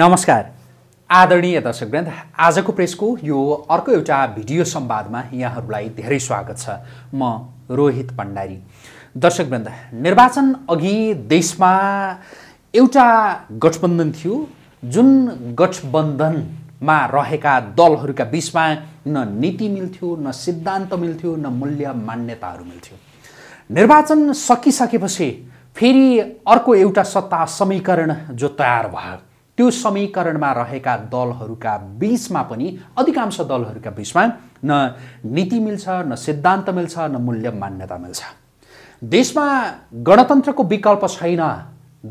नमस्कार आदरणीय दर्शकवृन्द आजको प्रेसको यो अर्को एउटा भिडियो संवादमा यहाँहरूलाई धेरै स्वागत छ म रोहित भण्डारी दर्शकवृन्द निर्वाचन अघि देशमा एउटा गठबन्धन थियो जुन गठबन्धनमा रहेका दलहरूका बिचमा न नीति मिल्थ्यो न सिद्धान्त मिल्थ्यो न मूल्य मान्यताहरू मिल्थ्यो निर्वाचन सकिसकेपछि फेरि अर्को एउटा सत्ता समीकरण जो तयार भयो त्यो समीकरणमा रहेका दलहरूका बिचमा पनि अधिकांश दलहरूका बिचमा न नीति मिल्छ न सिद्धान्त मिल्छ न मूल्य मान्यता मिल्छ देशमा गणतन्त्रको विकल्प छैन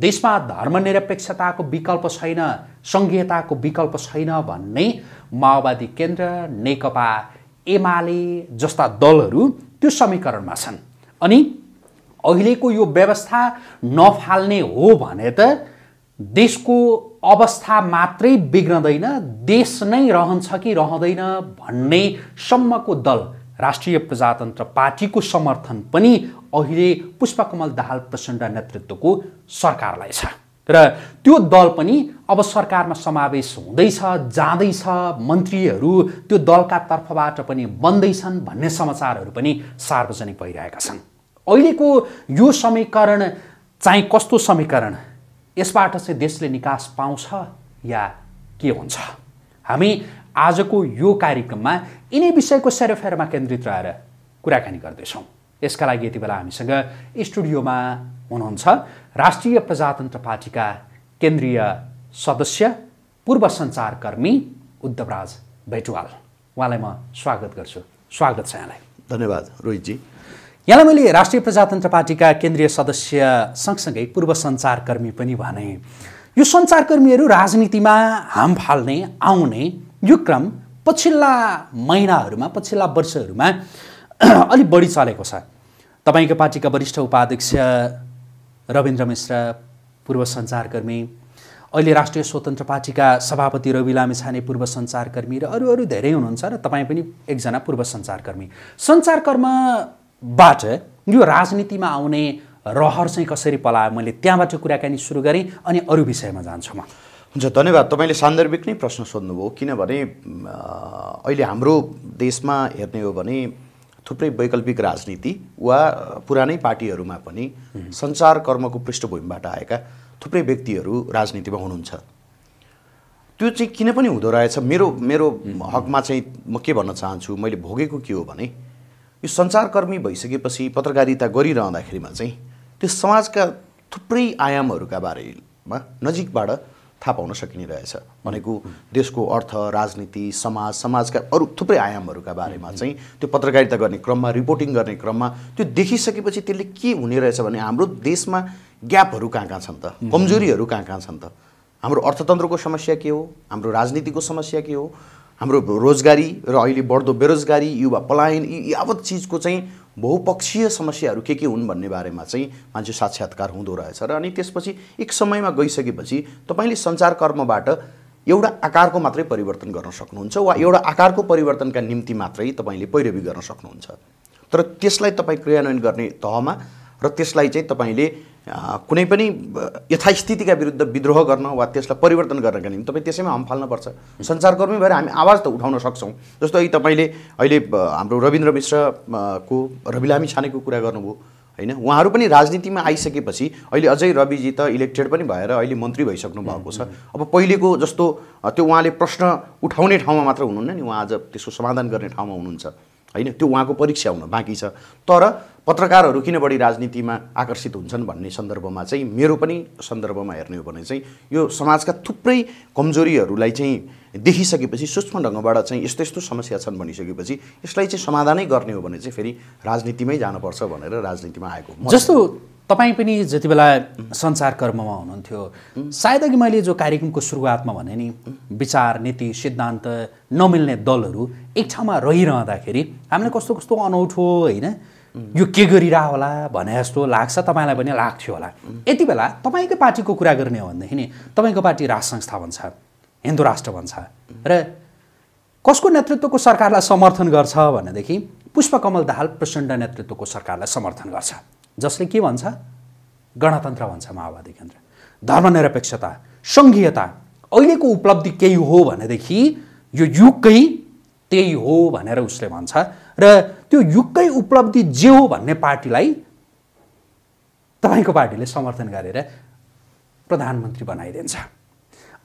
देशमा धर्मनिरपेक्षताको विकल्प छैन सङ्घीयताको विकल्प छैन भन्ने माओवादी केन्द्र नेकपा एमाले जस्ता दलहरू त्यो समीकरणमा छन् अनि अहिलेको यो व्यवस्था नफाल्ने हो भने त देशको अवस्था मात्रै बिग्रँदैन देश नै रहन्छ कि रहँदैन भन्ने सम्मको दल राष्ट्रिय प्रजातन्त्र पार्टीको समर्थन पनि अहिले पुष्पकमल दाहाल प्रचण्ड नेतृत्वको सरकारलाई छ र त्यो दल पनि अब सरकारमा समावेश हुँदैछ जाँदैछ मन्त्रीहरू त्यो दलका तर्फबाट पनि बन्दैछन् भन्ने समाचारहरू पनि सार्वजनिक भइरहेका छन् अहिलेको यो समीकरण चाहिँ कस्तो समीकरण यसबाट चाहिँ देशले निकास पाउँछ या के हुन्छ हामी आजको यो कार्यक्रममा यिनै विषयको सेरोफेरोमा केन्द्रित रहेर कुराकानी गर्दैछौँ यसका लागि यति बेला हामीसँग स्टुडियोमा हुनुहुन्छ राष्ट्रिय प्रजातन्त्र पार्टीका केन्द्रीय सदस्य पूर्व सञ्चारकर्मी उद्धवराज भेटुवाल उहाँलाई म स्वागत गर्छु स्वागत छ यहाँलाई धन्यवाद रोहितजी यहाँलाई मैले राष्ट्रिय प्रजातन्त्र पार्टीका केन्द्रीय सदस्य सँगसँगै पूर्व सञ्चारकर्मी पनि भने यो सञ्चारकर्मीहरू राजनीतिमा हाम फाल्ने आउने यो क्रम पछिल्ला महिनाहरूमा पछिल्ला वर्षहरूमा अलिक बढी चलेको छ तपाईँको पार्टीका वरिष्ठ उपाध्यक्ष रविन्द्र मिश्र पूर्व सञ्चारकर्मी अहिले राष्ट्रिय स्वतन्त्र पार्टीका सभापति रवि लामिछाने पूर्व सञ्चारकर्मी र अरू अरू धेरै हुनुहुन्छ र तपाईँ पनि एकजना पूर्व सञ्चारकर्मी सञ्चारकर्म बाट यो राजनीतिमा आउने रहर चाहिँ कसरी पलायो मैले त्यहाँबाट कुराकानी सुरु गरेँ अनि अरू विषयमा जान्छु म हुन्छ धन्यवाद तपाईँले सान्दर्भिक नै प्रश्न सोध्नुभयो किनभने अहिले हाम्रो देशमा हेर्ने हो भने थुप्रै वैकल्पिक राजनीति वा पुरानै पार्टीहरूमा पनि सञ्चार कर्मको पृष्ठभूमिबाट आएका थुप्रै व्यक्तिहरू राजनीतिमा हुनुहुन्छ त्यो चाहिँ किन पनि हुँदो रहेछ मेरो मेरो हकमा चाहिँ म के भन्न चाहन्छु मैले भोगेको के हो भने यो सञ्चारकर्मी भइसकेपछि पत्रकारिता गरिरहँदाखेरिमा चाहिँ त्यो समाजका थुप्रै आयामहरूका बारेमा नजिकबाट थाहा पाउन सकिने रहेछ भनेको देशको अर्थ राजनीति समाज समाजका अरू थुप्रै आयामहरूका बारेमा चाहिँ त्यो पत्रकारिता गर्ने क्रममा रिपोर्टिङ गर्ने क्रममा त्यो देखिसकेपछि त्यसले के हुने रहेछ भने हाम्रो देशमा ग्यापहरू कहाँ कहाँ छन् त कमजोरीहरू कहाँ कहाँ छन् त हाम्रो अर्थतन्त्रको समस्या के हो हाम्रो राजनीतिको समस्या के हो हाम्रो रोजगारी र अहिले बढ्दो बेरोजगारी युवा पलायन यी यावत चिजको चाहिँ बहुपक्षीय समस्याहरू के के हुन् भन्ने बारेमा चाहिँ मान्छे साक्षात्कार हुँदो रहेछ र अनि त्यसपछि एक समयमा गइसकेपछि तपाईँले सञ्चारकर्मबाट एउटा आकारको मात्रै परिवर्तन गर्न सक्नुहुन्छ वा एउटा आकारको परिवर्तनका निम्ति मात्रै तपाईँले पैरवी गर्न सक्नुहुन्छ तर त्यसलाई तपाईँ क्रियान्वयन गर्ने तहमा र त्यसलाई चाहिँ तपाईँले कुनै पनि यथास्थितिका विरुद्ध विद्रोह गर्न वा त्यसलाई परिवर्तन गर्नका निम्ति तपाईँ त्यसैमा हम फाल्नुपर्छ संसारकर्मी भएर हामी आवाज त उठाउन सक्छौँ जस्तो अहिले तपाईँले अहिले हाम्रो रविन्द्र मिश्रको रवि लामी छानेको कुरा गर्नुभयो होइन उहाँहरू पनि राजनीतिमा आइसकेपछि अहिले अझै रविजी त इलेक्टेड पनि भएर अहिले मन्त्री भइसक्नु भएको छ अब पहिलेको जस्तो त्यो उहाँले प्रश्न उठाउने ठाउँमा मात्र हुनुहुन्न नि उहाँ आज त्यसको समाधान गर्ने ठाउँमा हुनुहुन्छ होइन त्यो उहाँको परीक्षा हुन बाँकी छ तर पत्रकारहरू किन बढी राजनीतिमा आकर्षित हुन्छन् भन्ने सन्दर्भमा चाहिँ मेरो पनि सन्दर्भमा हेर्ने हो भने चाहिँ यो समाजका थुप्रै कमजोरीहरूलाई चाहिँ देखिसकेपछि सूक्ष्म ढङ्गबाट चाहिँ यस्तो यस्तो समस्या छन् भनिसकेपछि यसलाई चाहिँ समाधानै गर्ने हो भने चाहिँ फेरि राजनीतिमै जानुपर्छ भनेर राजनीतिमा आएको जस्तो तपाईँ पनि जति बेला कर्ममा हुनुहुन्थ्यो सायद अघि मैले जो कार्यक्रमको सुरुवातमा भने नि विचार नीति सिद्धान्त नमिल्ने दलहरू एक ठाउँमा रहिरहँदाखेरि हामीले कस्तो कस्तो अनौठो होइन यो के गरिरह होला भने जस्तो लाग्छ तपाईँलाई पनि लाग्थ्यो होला यति बेला तपाईँकै पार्टीको कुरा गर्ने हो भनेदेखि नि तपाईँको पार्टी राष्ट्र संस्था भन्छ हिन्दू राष्ट्र भन्छ र कसको नेतृत्वको सरकारलाई समर्थन गर्छ भनेदेखि पुष्पकमल दाहाल प्रचण्ड नेतृत्वको सरकारलाई समर्थन गर्छ जसले के भन्छ गणतन्त्र भन्छ माओवादी केन्द्र धर्मनिरपेक्षता सङ्घीयता अहिलेको उपलब्धि केही हो भनेदेखि यो युगकै त्यही हो भनेर उसले भन्छ र त्यो युगकै उपलब्धि जे हो भन्ने पार्टीलाई तपाईँको पार्टीले समर्थन गरेर प्रधानमन्त्री बनाइदिन्छ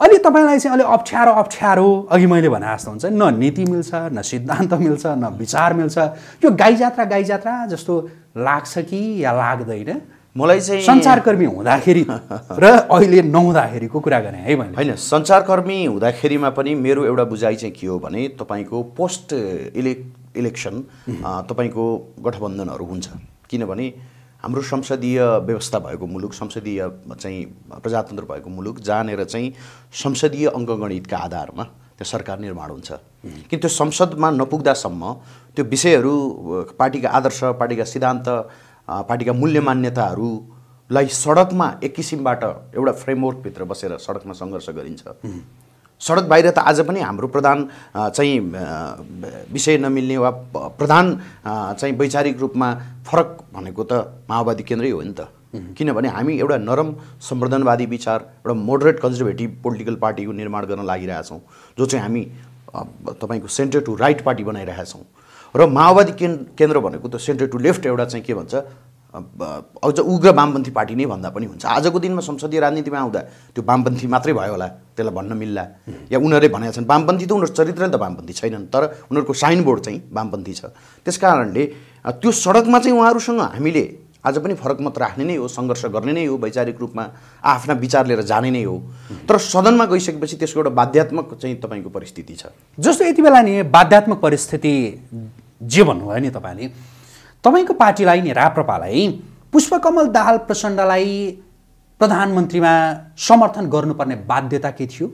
अनि तपाईँलाई चाहिँ अलि अप्ठ्यारो अप्ठ्यारो अघि मैले भने जस्तो हुन्छ न नीति मिल्छ न सिद्धान्त मिल्छ न विचार मिल्छ यो गाई जात्रा गाई जात्रा जस्तो लाग्छ कि या लाग्दैन मलाई चाहिँ सञ्चारकर्मी हुँदाखेरि र अहिले नहुँदाखेरिको कुरा गरेँ है मैले होइन सञ्चारकर्मी हुँदाखेरिमा पनि मेरो एउटा बुझाइ चाहिँ के हो भने तपाईँको पोस्ट इले इलेक्सन तपाईँको गठबन्धनहरू हुन्छ किनभने हाम्रो संसदीय व्यवस्था भएको मुलुक संसदीय चाहिँ प्रजातन्त्र भएको मुलुक जहाँनिर चाहिँ संसदीय अङ्कगणितका आधारमा त्यो सरकार निर्माण हुन्छ किन त्यो संसदमा नपुग्दासम्म त्यो विषयहरू पार्टीका आदर्श पार्टीका सिद्धान्त पार्टीका मूल्य मान्यताहरूलाई सडकमा एक किसिमबाट एउटा फ्रेमवर्कभित्र बसेर सडकमा सङ्घर्ष गरिन्छ सडक बाहिर त आज पनि हाम्रो प्रधान चाहिँ विषय नमिल्ने वा प्रधान चाहिँ वैचारिक रूपमा फरक भनेको त माओवादी केन्द्रै हो नि त किनभने हामी एउटा नरम सम्वर्धनवादी विचार एउटा मोडरेट कन्जर्भेटिभ पोलिटिकल पार्टीको निर्माण गर्न लागिरहेछौँ जो चाहिँ हामी तपाईँको सेन्टर टु राइट पार्टी बनाइरहेछौँ र माओवादी केन्द्र भनेको त सेन्टर टु लेफ्ट एउटा चाहिँ के भन्छ अझ उग्र वामपन्थी पार्टी नै भन्दा पनि हुन्छ आजको दिनमा संसदीय राजनीतिमा आउँदा त्यो वामपन्थी मात्रै भयो होला त्यसलाई भन्न मिल्ला या उनीहरूले भनेका छन् वामपन्थी त उनीहरू नै त वामपन्थी छैनन् तर उनीहरूको साइनबोर्ड चाहिँ वामपन्थी छ त्यस त्यो सडकमा चाहिँ उहाँहरूसँग हामीले आज पनि फरक मत राख्ने नै हो सङ्घर्ष गर्ने नै हो वैचारिक रूपमा आफ्ना विचार लिएर जाने नै हो तर सदनमा गइसकेपछि त्यसको एउटा बाध्यात्मक चाहिँ तपाईँको परिस्थिति छ जस्तो यति बेला नि बाध्यात्मक परिस्थिति जे भन्नुभयो नि तपाईँले तपाईँको पार्टीलाई नि राप्रपालाई पुष्पकमल दाहाल प्रचण्डलाई प्रधानमन्त्रीमा समर्थन गर्नुपर्ने बाध्यता के थियो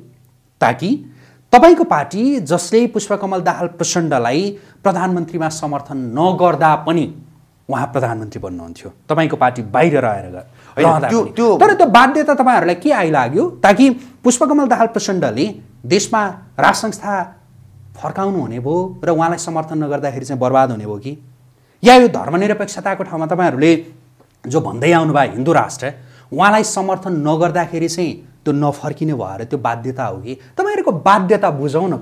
ताकि तपाईँको पार्टी जसले पुष्पकमल दाहाल प्रचण्डलाई प्रधानमन्त्रीमा समर्थन नगर्दा पनि उहाँ प्रधानमन्त्री बन्नुहुन्थ्यो तपाईँको पार्टी बाहिर रहेर त्यो तर त्यो बाध्यता तपाईँहरूलाई के आइलाग्यो ताकि पुष्पकमल दाहाल प्रचण्डले देशमा राज संस्था फर्काउनु हुने भयो र उहाँलाई समर्थन नगर्दाखेरि चाहिँ बर्बाद हुने भयो कि या यो धर्मनिरपेक्षताको ठाउँमा तपाईँहरूले जो भन्दै आउनुभयो हिन्दू राष्ट्र उहाँलाई समर्थन नगर्दाखेरि चाहिँ त्यो नफर्किने भएर त्यो बाध्यता हो कि तपाईँहरूको बाध्यता बुझाउन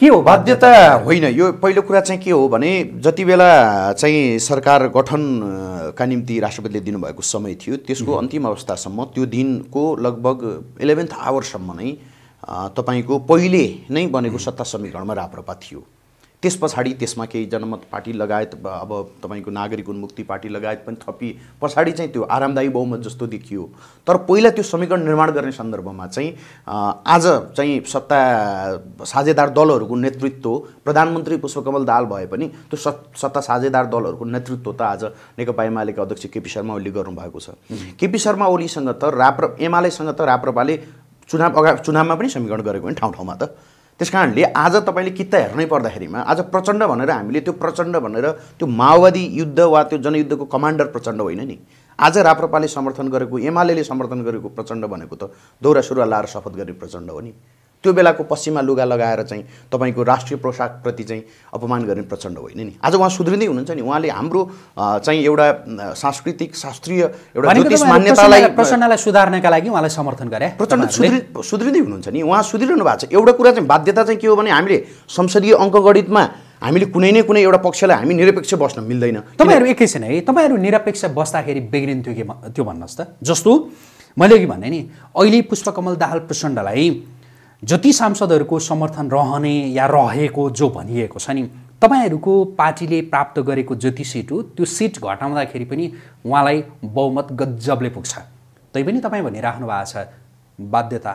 के हो बाध्यता होइन यो पहिलो कुरा चाहिँ के हो भने जति बेला चाहिँ सरकार गठनका निम्ति राष्ट्रपतिले दिनुभएको समय थियो त्यसको अन्तिम अवस्थासम्म त्यो दिनको लगभग इलेभेन्थ आवरसम्म नै तपाईँको पहिले नै बनेको सत्ता समीकरणमा राप्रपा थियो त्यस पछाडि त्यसमा केही जनमत पार्टी लगायत अब तपाईँको नागरिक उन्मुक्ति पार्टी लगायत पनि थपी पछाडि चाहिँ त्यो आरामदायी बहुमत जस्तो देखियो तर पहिला त्यो समीकरण निर्माण गर्ने सन्दर्भमा चाहिँ आज चाहिँ सत्ता साझेदार दलहरूको नेतृत्व प्रधानमन्त्री पुष्पकमल दाल भए पनि त्यो सत्ता साझेदार दलहरूको नेतृत्व त आज नेकपा एमालेका अध्यक्ष केपी शर्मा ओली गर्नुभएको छ केपी शर्मा ओलीसँग त राप्र एमालेसँग त राप्रपाले चुनाव अगा चुनावमा पनि समीकरण गरेको ठाउँ ठाउँमा त त्यस कारणले आज तपाईँले किता हेर्नै पर्दाखेरिमा आज प्रचण्ड भनेर हामीले त्यो प्रचण्ड भनेर त्यो माओवादी युद्ध वा त्यो जनयुद्धको कमान्डर प्रचण्ड होइन नि आज राप्रपाले समर्थन गरेको एमाले समर्थन गरेको प्रचण्ड भनेको त दौरा सुरुवा लाएर शपथ गर्ने प्रचण्ड हो नि त्यो बेलाको पश्चिममा लुगा लगाएर चाहिँ तपाईँको राष्ट्रिय पोसाकप्रति चाहिँ अपमान गर्ने प्रचण्ड होइन नि आज उहाँ सुध्रिँदै हुनुहुन्छ नि उहाँले हाम्रो चाहिँ एउटा सांस्कृतिक शास्त्रीय एउटा ज्योतिष मान्यतालाई प्रचण्डलाई सुधार्नका लागि उहाँलाई समर्थन गरे प्रचण्ड सुध्रि सुध्रिँदै हुनुहुन्छ नि उहाँ सुध्रिरहनु भएको छ एउटा कुरा चाहिँ बाध्यता चाहिँ के हो भने हामीले संसदीय अङ्कगणितमा हामीले कुनै न कुनै एउटा पक्षलाई हामी निरपेक्ष बस्न मिल्दैन तपाईँहरू एकैछिन है तपाईँहरू निरपेक्ष बस्दाखेरि बिग्रिन्थ्यो कि त्यो भन्नुहोस् त जस्तो मैले अघि भने नि अहिले पुष्पकमल दाहाल प्रचण्डलाई जति सांसदहरूको समर्थन रहने या रहेको जो भनिएको छ नि तपाईँहरूको पार्टीले प्राप्त गरेको जति सिट हो त्यो सिट घटाउँदाखेरि पनि उहाँलाई बहुमत गजबले पुग्छ तैपनि तपाईँ भनिराख्नु भएको छ बाध्यता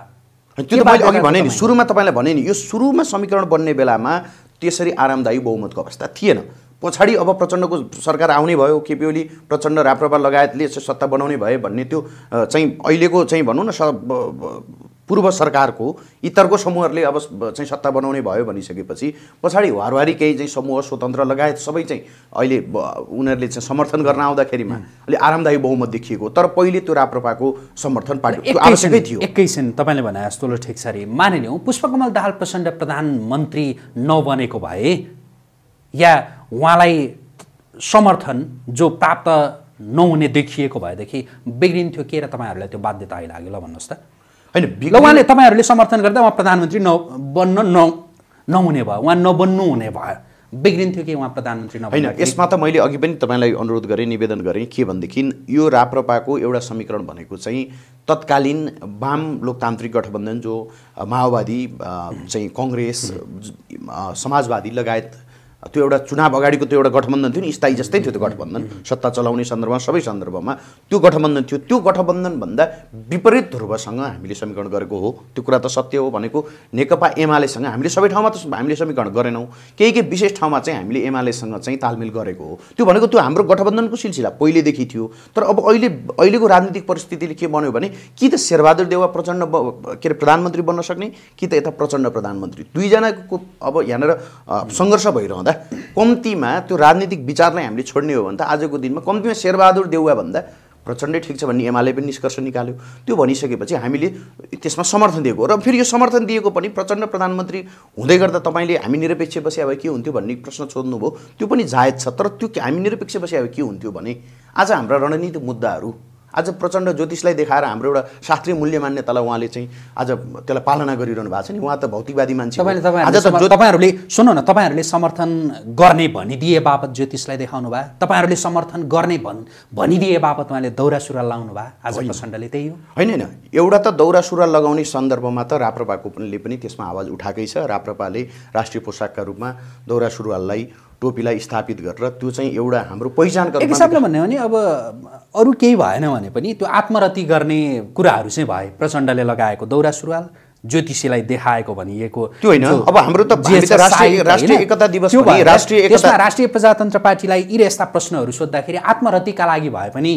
त्यो मैले अघि भने नि सुरुमा तपाईँलाई भने नि यो सुरुमा समीकरण बन्ने बेलामा त्यसरी आरामदायी बहुमतको अवस्था थिएन पछाडि अब प्रचण्डको सरकार आउने भयो केपी ओली प्रचण्ड राप्रपा लगायतले सत्ता बनाउने भए भन्ने त्यो चाहिँ अहिलेको चाहिँ भनौँ न पूर्व सरकारको इतरको समूहहरूले अब चाहिँ सत्ता बनाउने भयो भनिसकेपछि पछाडि वारवारी केही चाहिँ समूह स्वतन्त्र लगायत सबै चाहिँ अहिले उनीहरूले चाहिँ समर्थन गर्न आउँदाखेरिमा अलि आरामदायी बहुमत देखिएको तर पहिले त्यो राप्रपाको समर्थन पार्टी आवश्यकै थियो एकैछिन तपाईँले भने जस्तो ल ठिक अरे मानिलिउँ पुष्पकमल दाहाल प्रचण्ड प्रधानमन्त्री नबनेको भए या उहाँलाई समर्थन जो प्राप्त नहुने देखिएको भएदेखि बिग्रिन्थ्यो के र तपाईँहरूलाई त्यो बाध्यता आइलाग्यो ल भन्नुहोस् त होइन उहाँले तपाईँहरूले समर्थन गर्दा उहाँ प्रधानमन्त्री न बन्न न नहुने भयो उहाँ नबन्नु हुने भयो बिग्रिन्थ्यो कि उहाँ प्रधानमन्त्री होइन यसमा त मैले अघि पनि तपाईँलाई अनुरोध गरेँ निवेदन गरेँ के भनेदेखि यो राप्रपाको एउटा समीकरण भनेको चाहिँ तत्कालीन वाम लोकतान्त्रिक गठबन्धन जो माओवादी चाहिँ कङ्ग्रेस समाजवादी लगायत त्यो एउटा चुनाव अगाडिको त्यो एउटा गठबन्धन थियो नि स्थायी जस्तै थियो त्यो गठबन्धन सत्ता चलाउने सन्दर्भमा सबै सन्दर्भमा त्यो गठबन्धन थियो त्यो गठबन्धनभन्दा विपरीत ध्रुवसँग हामीले समीकरण गरेको हो त्यो कुरा त सत्य हो भनेको नेकपा एमालेसँग हामीले सबै ठाउँमा त हामीले समीकरण गरेनौँ केही केही विशेष ठाउँमा चाहिँ हामीले एमालेसँग चाहिँ तालमेल गरेको हो त्यो भनेको त्यो हाम्रो गठबन्धनको सिलसिला पहिलेदेखि थियो तर अब अहिले अहिलेको राजनीतिक परिस्थितिले के बन्यो भने कि त शेरबहादुर देवा प्रचण्ड के अरे प्रधानमन्त्री बन्न सक्ने कि त यता प्रचण्ड प्रधानमन्त्री दुईजनाको अब यहाँनिर सङ्घर्ष भइरहँदा भन्दा कम्तीमा त्यो राजनीतिक विचारलाई हामीले छोड्ने हो भने त आजको दिनमा कम्तीमा शेरबहादुर देउवा भन्दा प्रचण्डै ठिक छ भन्ने एमाले पनि निष्कर्ष निकाल्यो त्यो भनिसकेपछि हामीले त्यसमा समर्थन दिएको र फेरि यो समर्थन दिएको पनि प्रचण्ड प्रधानमन्त्री हुँदै गर्दा तपाईँले हामी निरपेक्ष बसे अब के हुन्थ्यो भन्ने प्रश्न सोध्नुभयो त्यो पनि जायज छ तर त्यो हामी निरपेक्ष बसे अब के हुन्थ्यो भने आज हाम्रा रणनीतिक मुद्दाहरू आज प्रचण्ड ज्योतिषलाई देखाएर हाम्रो एउटा शास्त्रीय मूल्य मान्यतालाई उहाँले चाहिँ आज त्यसलाई पालना गरिरहनु भएको छ नि उहाँ त भौतिकवादी मान्छे तपाईँहरूले सुन्नु न तपाईँहरूले समर्थन गर्ने भनिदिए बापत ज्योतिषलाई देखाउनु भयो तपाईँहरूले समर्थन गर्ने भन् भनिदिए बापत उहाँले दौरा सुरुवाल लाउनु भयो आज प्रचण्डले त्यही हो होइन होइन एउटा त दौरा सुरुवाल लगाउने सन्दर्भमा त राप्रपाकोले पनि त्यसमा आवाज उठाएकै छ राप्रपाले राष्ट्रिय पोसाकका रूपमा दौरा सुरुवाललाई टोपीलाई स्थापित गरेर त्यो चाहिँ एउटा हाम्रो पहिचान एक हिसाबले भन्यो भने अब अरू केही भएन भने पनि त्यो आत्मरति गर्ने कुराहरू चाहिँ भए प्रचण्डले लगाएको दौरा सुरुवाल ज्योतिषीलाई देखाएको भनिएको त्यो होइन अब हाम्रो त राष्ट्रिय एकता दिवस राष्ट्रिय एकता राष्ट्रिय प्रजातन्त्र पार्टीलाई यी यस्ता प्रश्नहरू सोद्धाखेरि आत्मरतिका लागि भए पनि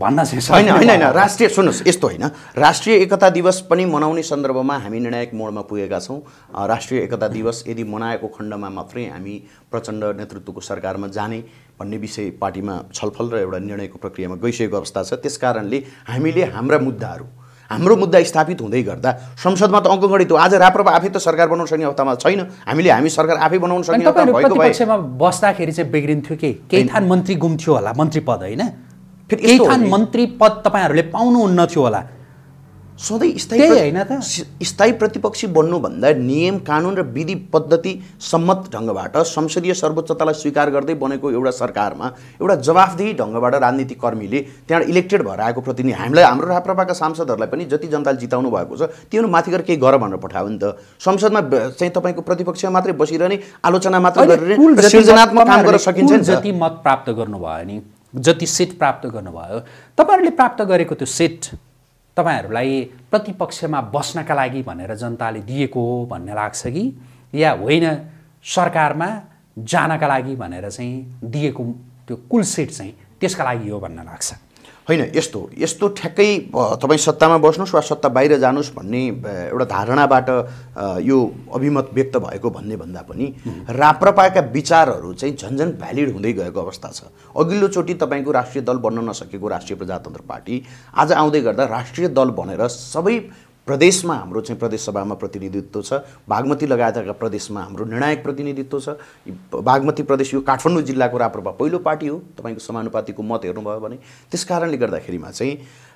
भन्न चाहिँ होइन होइन होइन राष्ट्रिय सुन्नुहोस् यस्तो होइन राष्ट्रिय एकता दिवस पनि मनाउने सन्दर्भमा हामी निर्णायक मोडमा पुगेका छौँ राष्ट्रिय एकता दिवस यदि मनाएको खण्डमा मात्रै हामी प्रचण्ड नेतृत्वको सरकारमा जाने भन्ने विषय पार्टीमा छलफल र एउटा निर्णयको प्रक्रियामा गइसकेको अवस्था छ त्यस कारणले हामीले हाम्रा मुद्दाहरू हाम्रो मुद्दा स्थापित हुँदै गर्दा संसदमा त अङ्कगणित हो आज राप्रपा आफै त सरकार बनाउन सक्ने अवस्थामा छैन हामीले हामी सरकार आफै बनाउन सक्ने अवस्था भएको बस्दाखेरि चाहिँ बिग्रिन्थ्यो कि केही थान मन्त्री गुम्थ्यो होला मन्त्री पद होइन फेरि मन्त्री पद तपाईँहरूले पाउनुहुन्न थियो होला सधैँ स्थायी होइन त स्थायी प्रतिपक्षी बन्नुभन्दा नियम कानुन र विधि पद्धति सम्मत ढङ्गबाट संसदीय सर्वोच्चतालाई स्वीकार गर्दै बनेको एउटा सरकारमा एउटा जवाफदेही ढङ्गबाट राजनीतिक कर्मीले त्यहाँबाट इलेक्टेड भएर आएको प्रतिनिधि हामीलाई हाम्रो राप्रपाका सांसदहरूलाई पनि जति जनताले जिताउनु भएको छ त्यो माथि गएर केही गर भनेर पठायो नि त संसदमा चाहिँ तपाईँको प्रतिपक्षमा मात्रै बसिरहने आलोचना मात्र गरेर सृजनात्मक काम गर्न सकिन्छ जति मत प्राप्त गर्नुभयो नि जति सिट प्राप्त गर्नुभयो तपाईँहरूले प्राप्त गरेको त्यो सिट तपाईँहरूलाई प्रतिपक्षमा बस्नका लागि भनेर जनताले दिएको हो भन्ने लाग्छ कि या होइन सरकारमा जानका लागि भनेर चाहिँ दिएको त्यो कुल सिट चाहिँ त्यसका लागि हो भन्ने लाग्छ होइन यस्तो यस्तो ठ्याक्कै तपाईँ सत्तामा बस्नुहोस् वा सत्ता बाहिर जानुहोस् भन्ने एउटा धारणाबाट यो अभिमत व्यक्त भएको भन्ने भन्दा पनि राप्रपाका विचारहरू चाहिँ झन्झन भ्यालिड हुँदै गएको अवस्था छ अघिल्लोचोटि तपाईँको राष्ट्रिय दल बन्न नसकेको राष्ट्रिय प्रजातन्त्र पार्टी आज आउँदै गर्दा राष्ट्रिय दल बनेर सबै प्रदेशमा हाम्रो चाहिँ प्रदेशसभामा प्रतिनिधित्व छ बागमती लगायतका प्रदेशमा हाम्रो निर्णायक प्रतिनिधित्व छ बागमती प्रदेश यो काठमाडौँ जिल्लाको राप्रपा पहिलो पार्टी हो तपाईँको समानुपातिको मत हेर्नुभयो भने त्यस कारणले गर्दाखेरिमा चाहिँ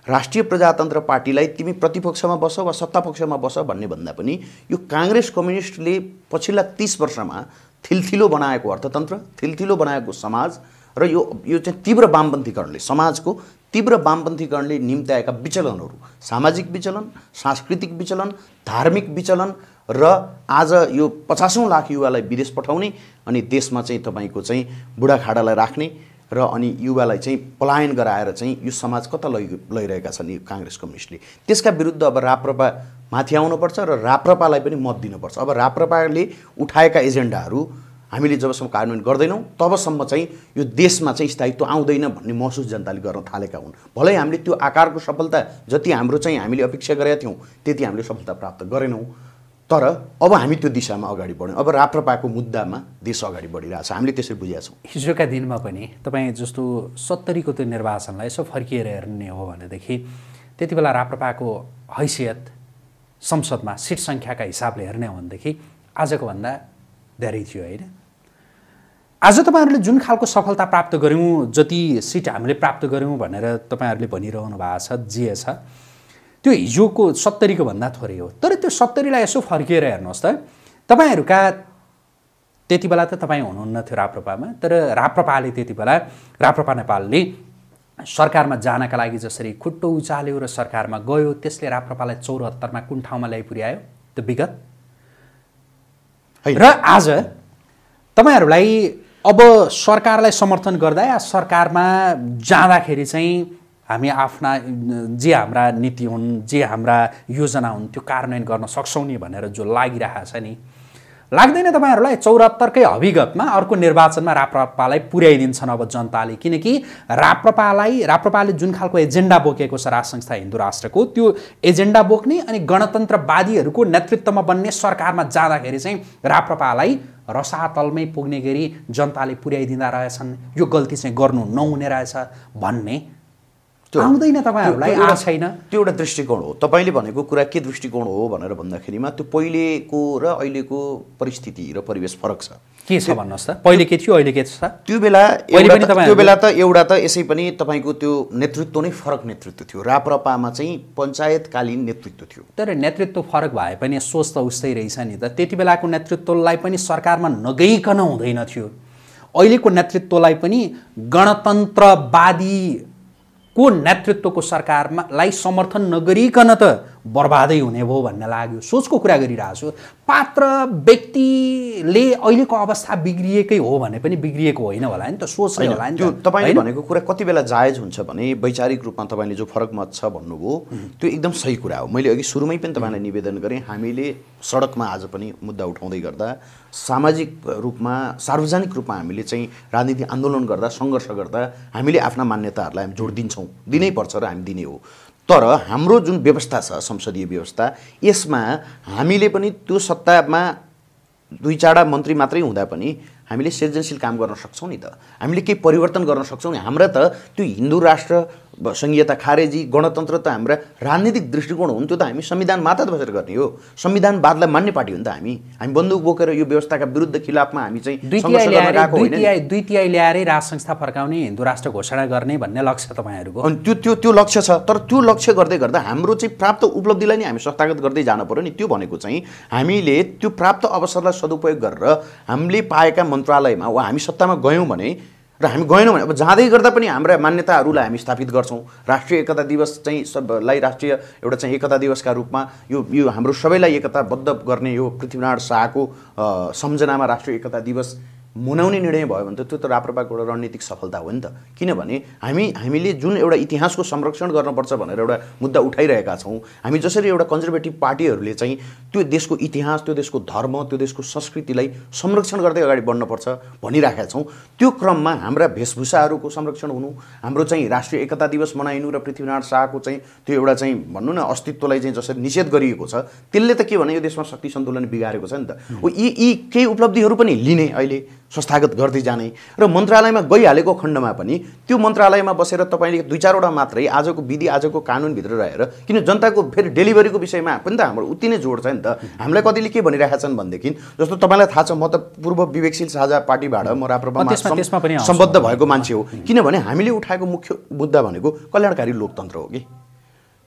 राष्ट्रिय प्रजातन्त्र पार्टीलाई तिमी प्रतिपक्षमा बस वा सत्तापक्षमा बस भन्ने भन्दा पनि यो काङ्ग्रेस कम्युनिस्टले पछिल्ला तिस वर्षमा थिल्थिलो बनाएको अर्थतन्त्र थिल्थिलो बनाएको समाज र यो यो चाहिँ तीव्र वामपन्थीकरणले समाजको तीव्र वामपन्थीकरणले निम्त्याएका विचलनहरू सामाजिक विचलन सांस्कृतिक विचलन धार्मिक विचलन र आज यो पचासौँ लाख युवालाई विदेश पठाउने अनि देशमा चाहिँ तपाईँको चाहिँ बुढाखाडालाई राख्ने र अनि युवालाई चाहिँ पलायन गराएर चाहिँ यो समाज कता लै लैरहेका छन् यो काङ्ग्रेस कम्युनिस्टले त्यसका विरुद्ध अब राप्रपा माथि आउनुपर्छ र राप्रपालाई पनि मत दिनुपर्छ अब राप्रपाले उठाएका एजेन्डाहरू हामीले जबसम्म कार्यान्वयन गर्दैनौँ तबसम्म चाहिँ यो देशमा चाहिँ स्थायित्व आउँदैन भन्ने महसुस जनताले गर्न थालेका हुन् भलै हामीले त्यो आकारको सफलता जति हाम्रो चाहिँ हामीले अपेक्षा गरेका थियौँ त्यति हामीले सफलता प्राप्त गरेनौँ तर अब हामी त्यो दिशामा अगाडि बढ्यौँ अब राप्रपाको मुद्दामा देश अगाडि बढिरहेछ हामीले त्यसरी बुझेका छौँ हिजोका दिनमा पनि तपाईँ जस्तो सत्तरीको त्यो निर्वाचनलाई यसो फर्किएर हेर्ने हो भनेदेखि त्यति बेला राप्रपाको हैसियत संसदमा सिट सङ्ख्याका हिसाबले हेर्ने हो भनेदेखि आजको भन्दा धेरै थियो होइन आज तपाईँहरूले जुन खालको सफलता प्राप्त गऱ्यौँ जति सिट हामीले प्राप्त गऱ्यौँ भनेर तपाईँहरूले भनिरहनु भएको छ जे छ त्यो हिजोको सत्तरीको भन्दा थोरै हो तर त्यो सत्तरीलाई यसो फर्किएर हेर्नुहोस् त तपाईँहरूका त्यति बेला त तपाईँ हुनुहुन्न थियो राप्रपामा तर राप्रपाले त्यति बेला राप्रपा नेपालले सरकारमा जानका लागि जसरी खुट्टो उचाल्यो र सरकारमा गयो त्यसले राप्रपालाई चौरात्तरमा कुन ठाउँमा ल्याइपुर्यायो त्यो विगत र आज तपाईँहरूलाई अब सरकारलाई समर्थन गर्दा या सरकारमा जाँदाखेरि चाहिँ हामी आफ्ना जे हाम्रा नीति हुन् जे हाम्रा योजना हुन् त्यो कार्यान्वयन गर्न सक्छौँ नि भनेर जो लागिरहेको छ नि लाग्दैन तपाईँहरूलाई चौरात्तरकै हविगतमा अर्को निर्वाचनमा राप्रपालाई पुर्याइदिन्छन् अब जनताले किनकि राप्रपालाई राप्रपाले जुन खालको एजेन्डा बोकेको छ राज संस्था हिन्दू राष्ट्रको त्यो एजेन्डा बोक्ने अनि गणतन्त्रवादीहरूको नेतृत्वमा बन्ने सरकारमा जाँदाखेरि चाहिँ राप्रपालाई रसातलमै पुग्ने गरी जनताले पुर्याइदिँदा रहेछन् यो गल्ती चाहिँ गर्नु नहुने रहेछ भन्ने आउँदैन तपाईँहरूलाई आ छैन त्यो एउटा दृष्टिकोण हो तपाईँले भनेको कुरा के दृष्टिकोण हो भनेर भन्दाखेरिमा त्यो पहिलेको र अहिलेको परिस्थिति र परिवेश फरक छ के छ भन्नुहोस् त पहिले के थियो अहिले के छ त्यो बेला त्यो बेला त एउटा त यसै पनि तपाईँको त्यो नेतृत्व नै फरक नेतृत्व थियो राप्रपामा चाहिँ पञ्चायतकालीन नेतृत्व थियो तर नेतृत्व फरक भए पनि सोच त उस्तै रहेछ नि त त्यति बेलाको नेतृत्वलाई पनि सरकारमा नगइकन हुँदैन थियो अहिलेको नेतृत्वलाई पनि गणतन्त्रवादी को नेतृत्वको सरकारमा लाई समर्थन नगरिकन त बर्बादै हुने भयो भन्न लाग्यो सोचको कुरा गरिरहेको छु पात्र व्यक्तिले अहिलेको अवस्था बिग्रिएकै हो भने पनि बिग्रिएको होइन होला नि त सोच नै होला नि त्यो तपाईँले भनेको कुरा कति बेला जायज हुन्छ भने वैचारिक रूपमा तपाईँले जो फरक मत छ भन्नुभयो त्यो एकदम सही कुरा हो मैले अघि सुरुमै पनि तपाईँलाई निवेदन गरेँ हामीले सडकमा आज पनि मुद्दा उठाउँदै गर्दा सामाजिक रूपमा सार्वजनिक रूपमा हामीले चाहिँ राजनीति आन्दोलन गर्दा सङ्घर्ष गर्दा हामीले आफ्ना मान्यताहरूलाई हामी जोड दिन्छौँ दिनै पर्छ र हामी दिने हो तर हाम्रो जुन व्यवस्था छ संसदीय व्यवस्था यसमा हामीले पनि त्यो सत्तामा दुई चारवटा मन्त्री मात्रै हुँदा पनि हामीले सृजनशील काम गर्न सक्छौँ नि त हामीले केही परिवर्तन गर्न सक्छौँ नि हाम्रा त त्यो हिन्दू राष्ट्र सङ्घीयता खारेजी गणतन्त्र त हाम्रा राजनीतिक दृष्टिकोण हुन् त्यो त हामी संविधान मात्र बसेर गर्ने हो संविधानवादलाई मान्ने पार्टी हो नि त हामी हामी बन्दुक बोकेर यो व्यवस्थाका विरुद्ध खिलाफमा हामी चाहिँ दुई तिहाई ल्याएरै राज संस्था फर्काउने हिन्दू राष्ट्र घोषणा गर्ने भन्ने लक्ष्य तपाईँहरूको अनि त्यो त्यो त्यो लक्ष्य छ तर त्यो लक्ष्य गर्दै गर्दा हाम्रो चाहिँ प्राप्त उपलब्धिलाई नै हामी संस्थागत गर्दै जानु पऱ्यो नि त्यो भनेको चाहिँ हामीले त्यो प्राप्त अवसरलाई सदुपयोग गरेर हामीले पाएका मन्त्रालयमा वा हामी सत्तामा गयौँ भने र हामी गएनौँ भने अब जाँदै गर्दा पनि हाम्रा मान्यताहरूलाई हामी स्थापित गर्छौँ राष्ट्रिय एकता दिवस चाहिँ सबलाई राष्ट्रिय एउटा चाहिँ एकता दिवसका रूपमा यो यो हाम्रो सबैलाई एकताबद्ध गर्ने यो पृथ्वीनारायण शाहको सम्झनामा राष्ट्रिय एकता दिवस मनाउने निर्णय भयो भने त त्यो त राप्रपाको एउटा रणनीतिक सफलता हो नि त किनभने हामी हामीले जुन एउटा इतिहासको संरक्षण गर्नुपर्छ भनेर एउटा मुद्दा उठाइरहेका छौँ हामी जसरी एउटा कन्जर्भेटिभ पार्टीहरूले चाहिँ त्यो देशको इतिहास त्यो देशको धर्म त्यो देशको संस्कृतिलाई संरक्षण गर्दै अगाडि बढ्नुपर्छ भनिराखेका छौँ त्यो क्रममा हाम्रा वेशभूषाहरूको संरक्षण हुनु हाम्रो चाहिँ राष्ट्रिय एकता दिवस मनाइनु र पृथ्वीनारायण शाहको चाहिँ त्यो एउटा चाहिँ भन्नु न अस्तित्वलाई चाहिँ जसरी निषेध गरिएको छ त्यसले त के भने यो देशमा शक्ति सन्तुलन बिगारेको छ नि त यी यी केही उपलब्धिहरू पनि लिने अहिले संस्थागत गर्दै जाने र मन्त्रालयमा गइहालेको खण्डमा पनि त्यो मन्त्रालयमा बसेर तपाईँले दुई चारवटा मात्रै आजको विधि आजको कानुनभित्र रहेर किन जनताको फेरि डेलिभरीको विषयमा पनि त हाम्रो उति नै जोड छ नि त हामीलाई कतिले के भनिरहेका छन् भनेदेखि जस्तो तपाईँलाई थाहा छ म त पूर्व विवेकशील साझा पार्टीबाट म राप्रपामा सम्बद्ध भएको मान्छे हो किनभने हामीले उठाएको मुख्य मुद्दा भनेको कल्याणकारी लोकतन्त्र हो कि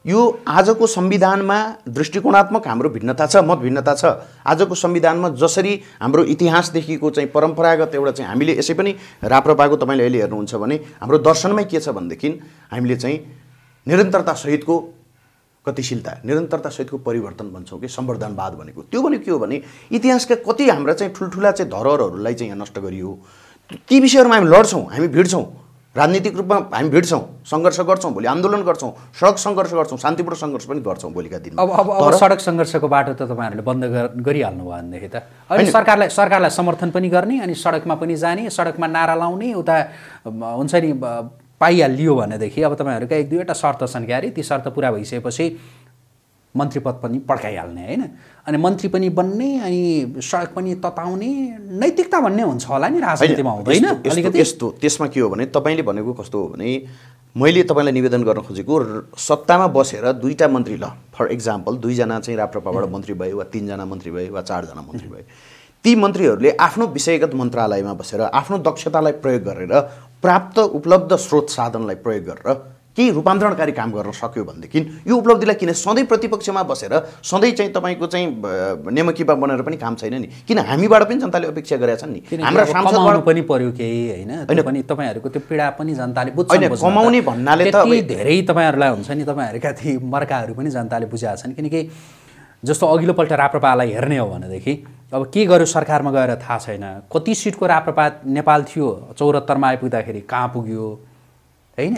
यो आजको संविधानमा दृष्टिकोणात्मक हाम्रो भिन्नता छ मत भिन्नता छ आजको संविधानमा जसरी हाम्रो इतिहासदेखिको चाहिँ परम्परागत एउटा चाहिँ हामीले यसै पनि राप्रपाको तपाईँले अहिले हेर्नुहुन्छ भने हाम्रो दर्शनमै के छ भनेदेखि हामीले चाहिँ निरन्तरतासहितको गतिशीलता निरन्तरतासहितको परिवर्तन भन्छौँ कि सम्वर्धनवाद भनेको त्यो भनेको के हो भने इतिहासका कति हाम्रा चाहिँ ठुल्ठुला चाहिँ धरोहरहरूलाई चाहिँ यहाँ नष्ट गरियो ती विषयहरूमा हामी लड्छौँ हामी भिड्छौँ राजनीतिक रूपमा हामी भिड्छौँ सङ्घर्ष गर्छौँ भोलि आन्दोलन गर्छौँ सडक सङ्घर्ष गर्छौँ शान्तिपूर्ण सङ्घर्ष पनि गर्छौँ भोलिका दिन अब अब अब सडक सङ्घर्षको बाटो त तपाईँहरूले बन्द गरिहाल्नु भयो भनेदेखि त अनि सरकारलाई सरकारलाई समर्थन पनि गर्ने अनि सडकमा पनि जाने सडकमा नारा लाउने उता हुन्छ नि पाइहालियो भनेदेखि अब तपाईँहरूका एक दुईवटा शर्त छन् क्यारे ती शर्त पुरा भइसकेपछि मन्त्री पद पनि पड्काइहाल्ने होइन अनि मन्त्री पनि बन्ने अनि सडक पनि तताउने नैतिकता भन्ने हुन्छ होला नि राजनीतिमा हुँदैन अलिकति यस्तो त्यसमा के हो भने तपाईँले भनेको कस्तो हो भने मैले तपाईँलाई निवेदन गर्न खोजेको सत्तामा बसेर दुईवटा मन्त्री ल फर इक्जाम्पल दुईजना चाहिँ राप्रपाबाट मन्त्री भयो वा तिनजना मन्त्री भयो वा चारजना मन्त्री भयो ती मन्त्रीहरूले आफ्नो विषयगत मन्त्रालयमा बसेर आफ्नो दक्षतालाई प्रयोग गरेर प्राप्त उपलब्ध स्रोत साधनलाई प्रयोग गरेर केही रूपान्तरणकारी काम गर्न सक्यो भनेदेखि यो उपलब्धिलाई किन सधैँ प्रतिपक्षमा बसेर सधैँ चाहिँ तपाईँको चाहिँ नेमकिपा बनेर पनि काम छैन नि किन हामीबाट पनि जनताले अपेक्षा गरेका छन् नि हाम्रो सांसदबाट पनि पर्यो केही होइन होइन पनि तपाईँहरूको त्यो पीडा पनि जनताले बुझ्छ कमाउने भन्नाले त धेरै तपाईँहरूलाई हुन्छ नि तपाईँहरूका ती मर्काहरू पनि जनताले बुझाएको छन् किनकि जस्तो अघिल्लोपल्ट राप्रपालाई हेर्ने हो भनेदेखि अब के गर्यो सरकारमा गएर थाहा छैन कति सिटको राप्रपा नेपाल थियो चौरात्तरमा आइपुग्दाखेरि कहाँ पुग्यो होइन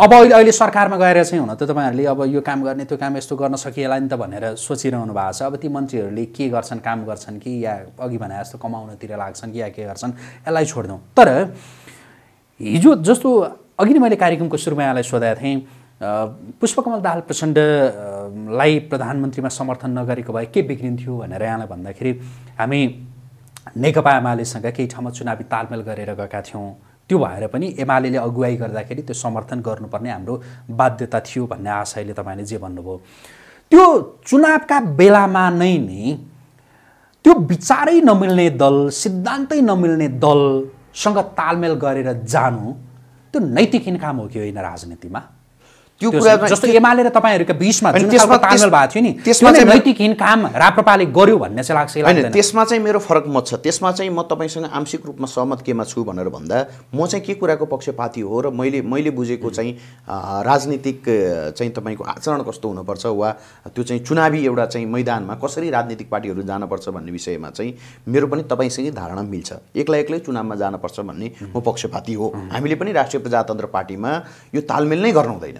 अब अहिले अहिले सरकारमा गएर चाहिँ हुन त तपाईँहरूले अब यो काम गर्ने त्यो काम यस्तो गर्न सकिएला नि त भनेर सोचिरहनु भएको छ अब ती मन्त्रीहरूले के गर्छन् काम गर्छन् कि या अघि भने जस्तो कमाउनतिर लाग्छन् कि या के गर्छन् यसलाई छोडिदिउँ तर हिजो जस्तो अघि नै मैले कार्यक्रमको सुरुमा यहाँलाई सोधेको थिएँ पुष्पकमल दाहाल प्रचण्डलाई प्रधानमन्त्रीमा समर्थन नगरेको भए के बिग्रिन्थ्यो भनेर यहाँलाई भन्दाखेरि हामी नेकपा एमालेसँग केही ठाउँमा चुनावी तालमेल गरेर गएका थियौँ त्यो भएर पनि एमाले अगुवाई गर्दाखेरि त्यो समर्थन गर्नुपर्ने हाम्रो बाध्यता थियो भन्ने आशयले तपाईँले जे भन्नुभयो त्यो चुनावका बेलामा नै नि त्यो विचारै नमिल्ने दल सिद्धान्तै नमिल्ने दलसँग तालमेल गरेर जानु त्यो नैतिकहीन काम हो कि होइन राजनीतिमा त्यो कुरा जस्तो एमाले र तपाईँहरूको बिचमा जुन तामेल भएको थियो नि त्यसमा चाहिँ नैतिकहीन काम राप्रपाले गर्यो भन्ने चाहिँ लाग्छ होइन त्यसमा चाहिँ मेरो फरक मत छ त्यसमा चाहिँ म तपाईँसँग आंशिक रूपमा सहमत केमा छु भनेर भन्दा म चाहिँ के कुराको पक्षपाती हो र मैले मैले बुझेको चाहिँ राजनीतिक चाहिँ तपाईँको आचरण कस्तो हुनुपर्छ वा त्यो चाहिँ चुनावी एउटा चाहिँ मैदानमा कसरी राजनीतिक पार्टीहरू जानुपर्छ भन्ने विषयमा चाहिँ मेरो पनि तपाईँसँगै धारणा मिल्छ एक्लै एक्लै चुनावमा जानुपर्छ भन्ने म पक्षपाती हो हामीले पनि राष्ट्रिय प्रजातन्त्र पार्टीमा यो तालमेल नै गर्नु हुँदैन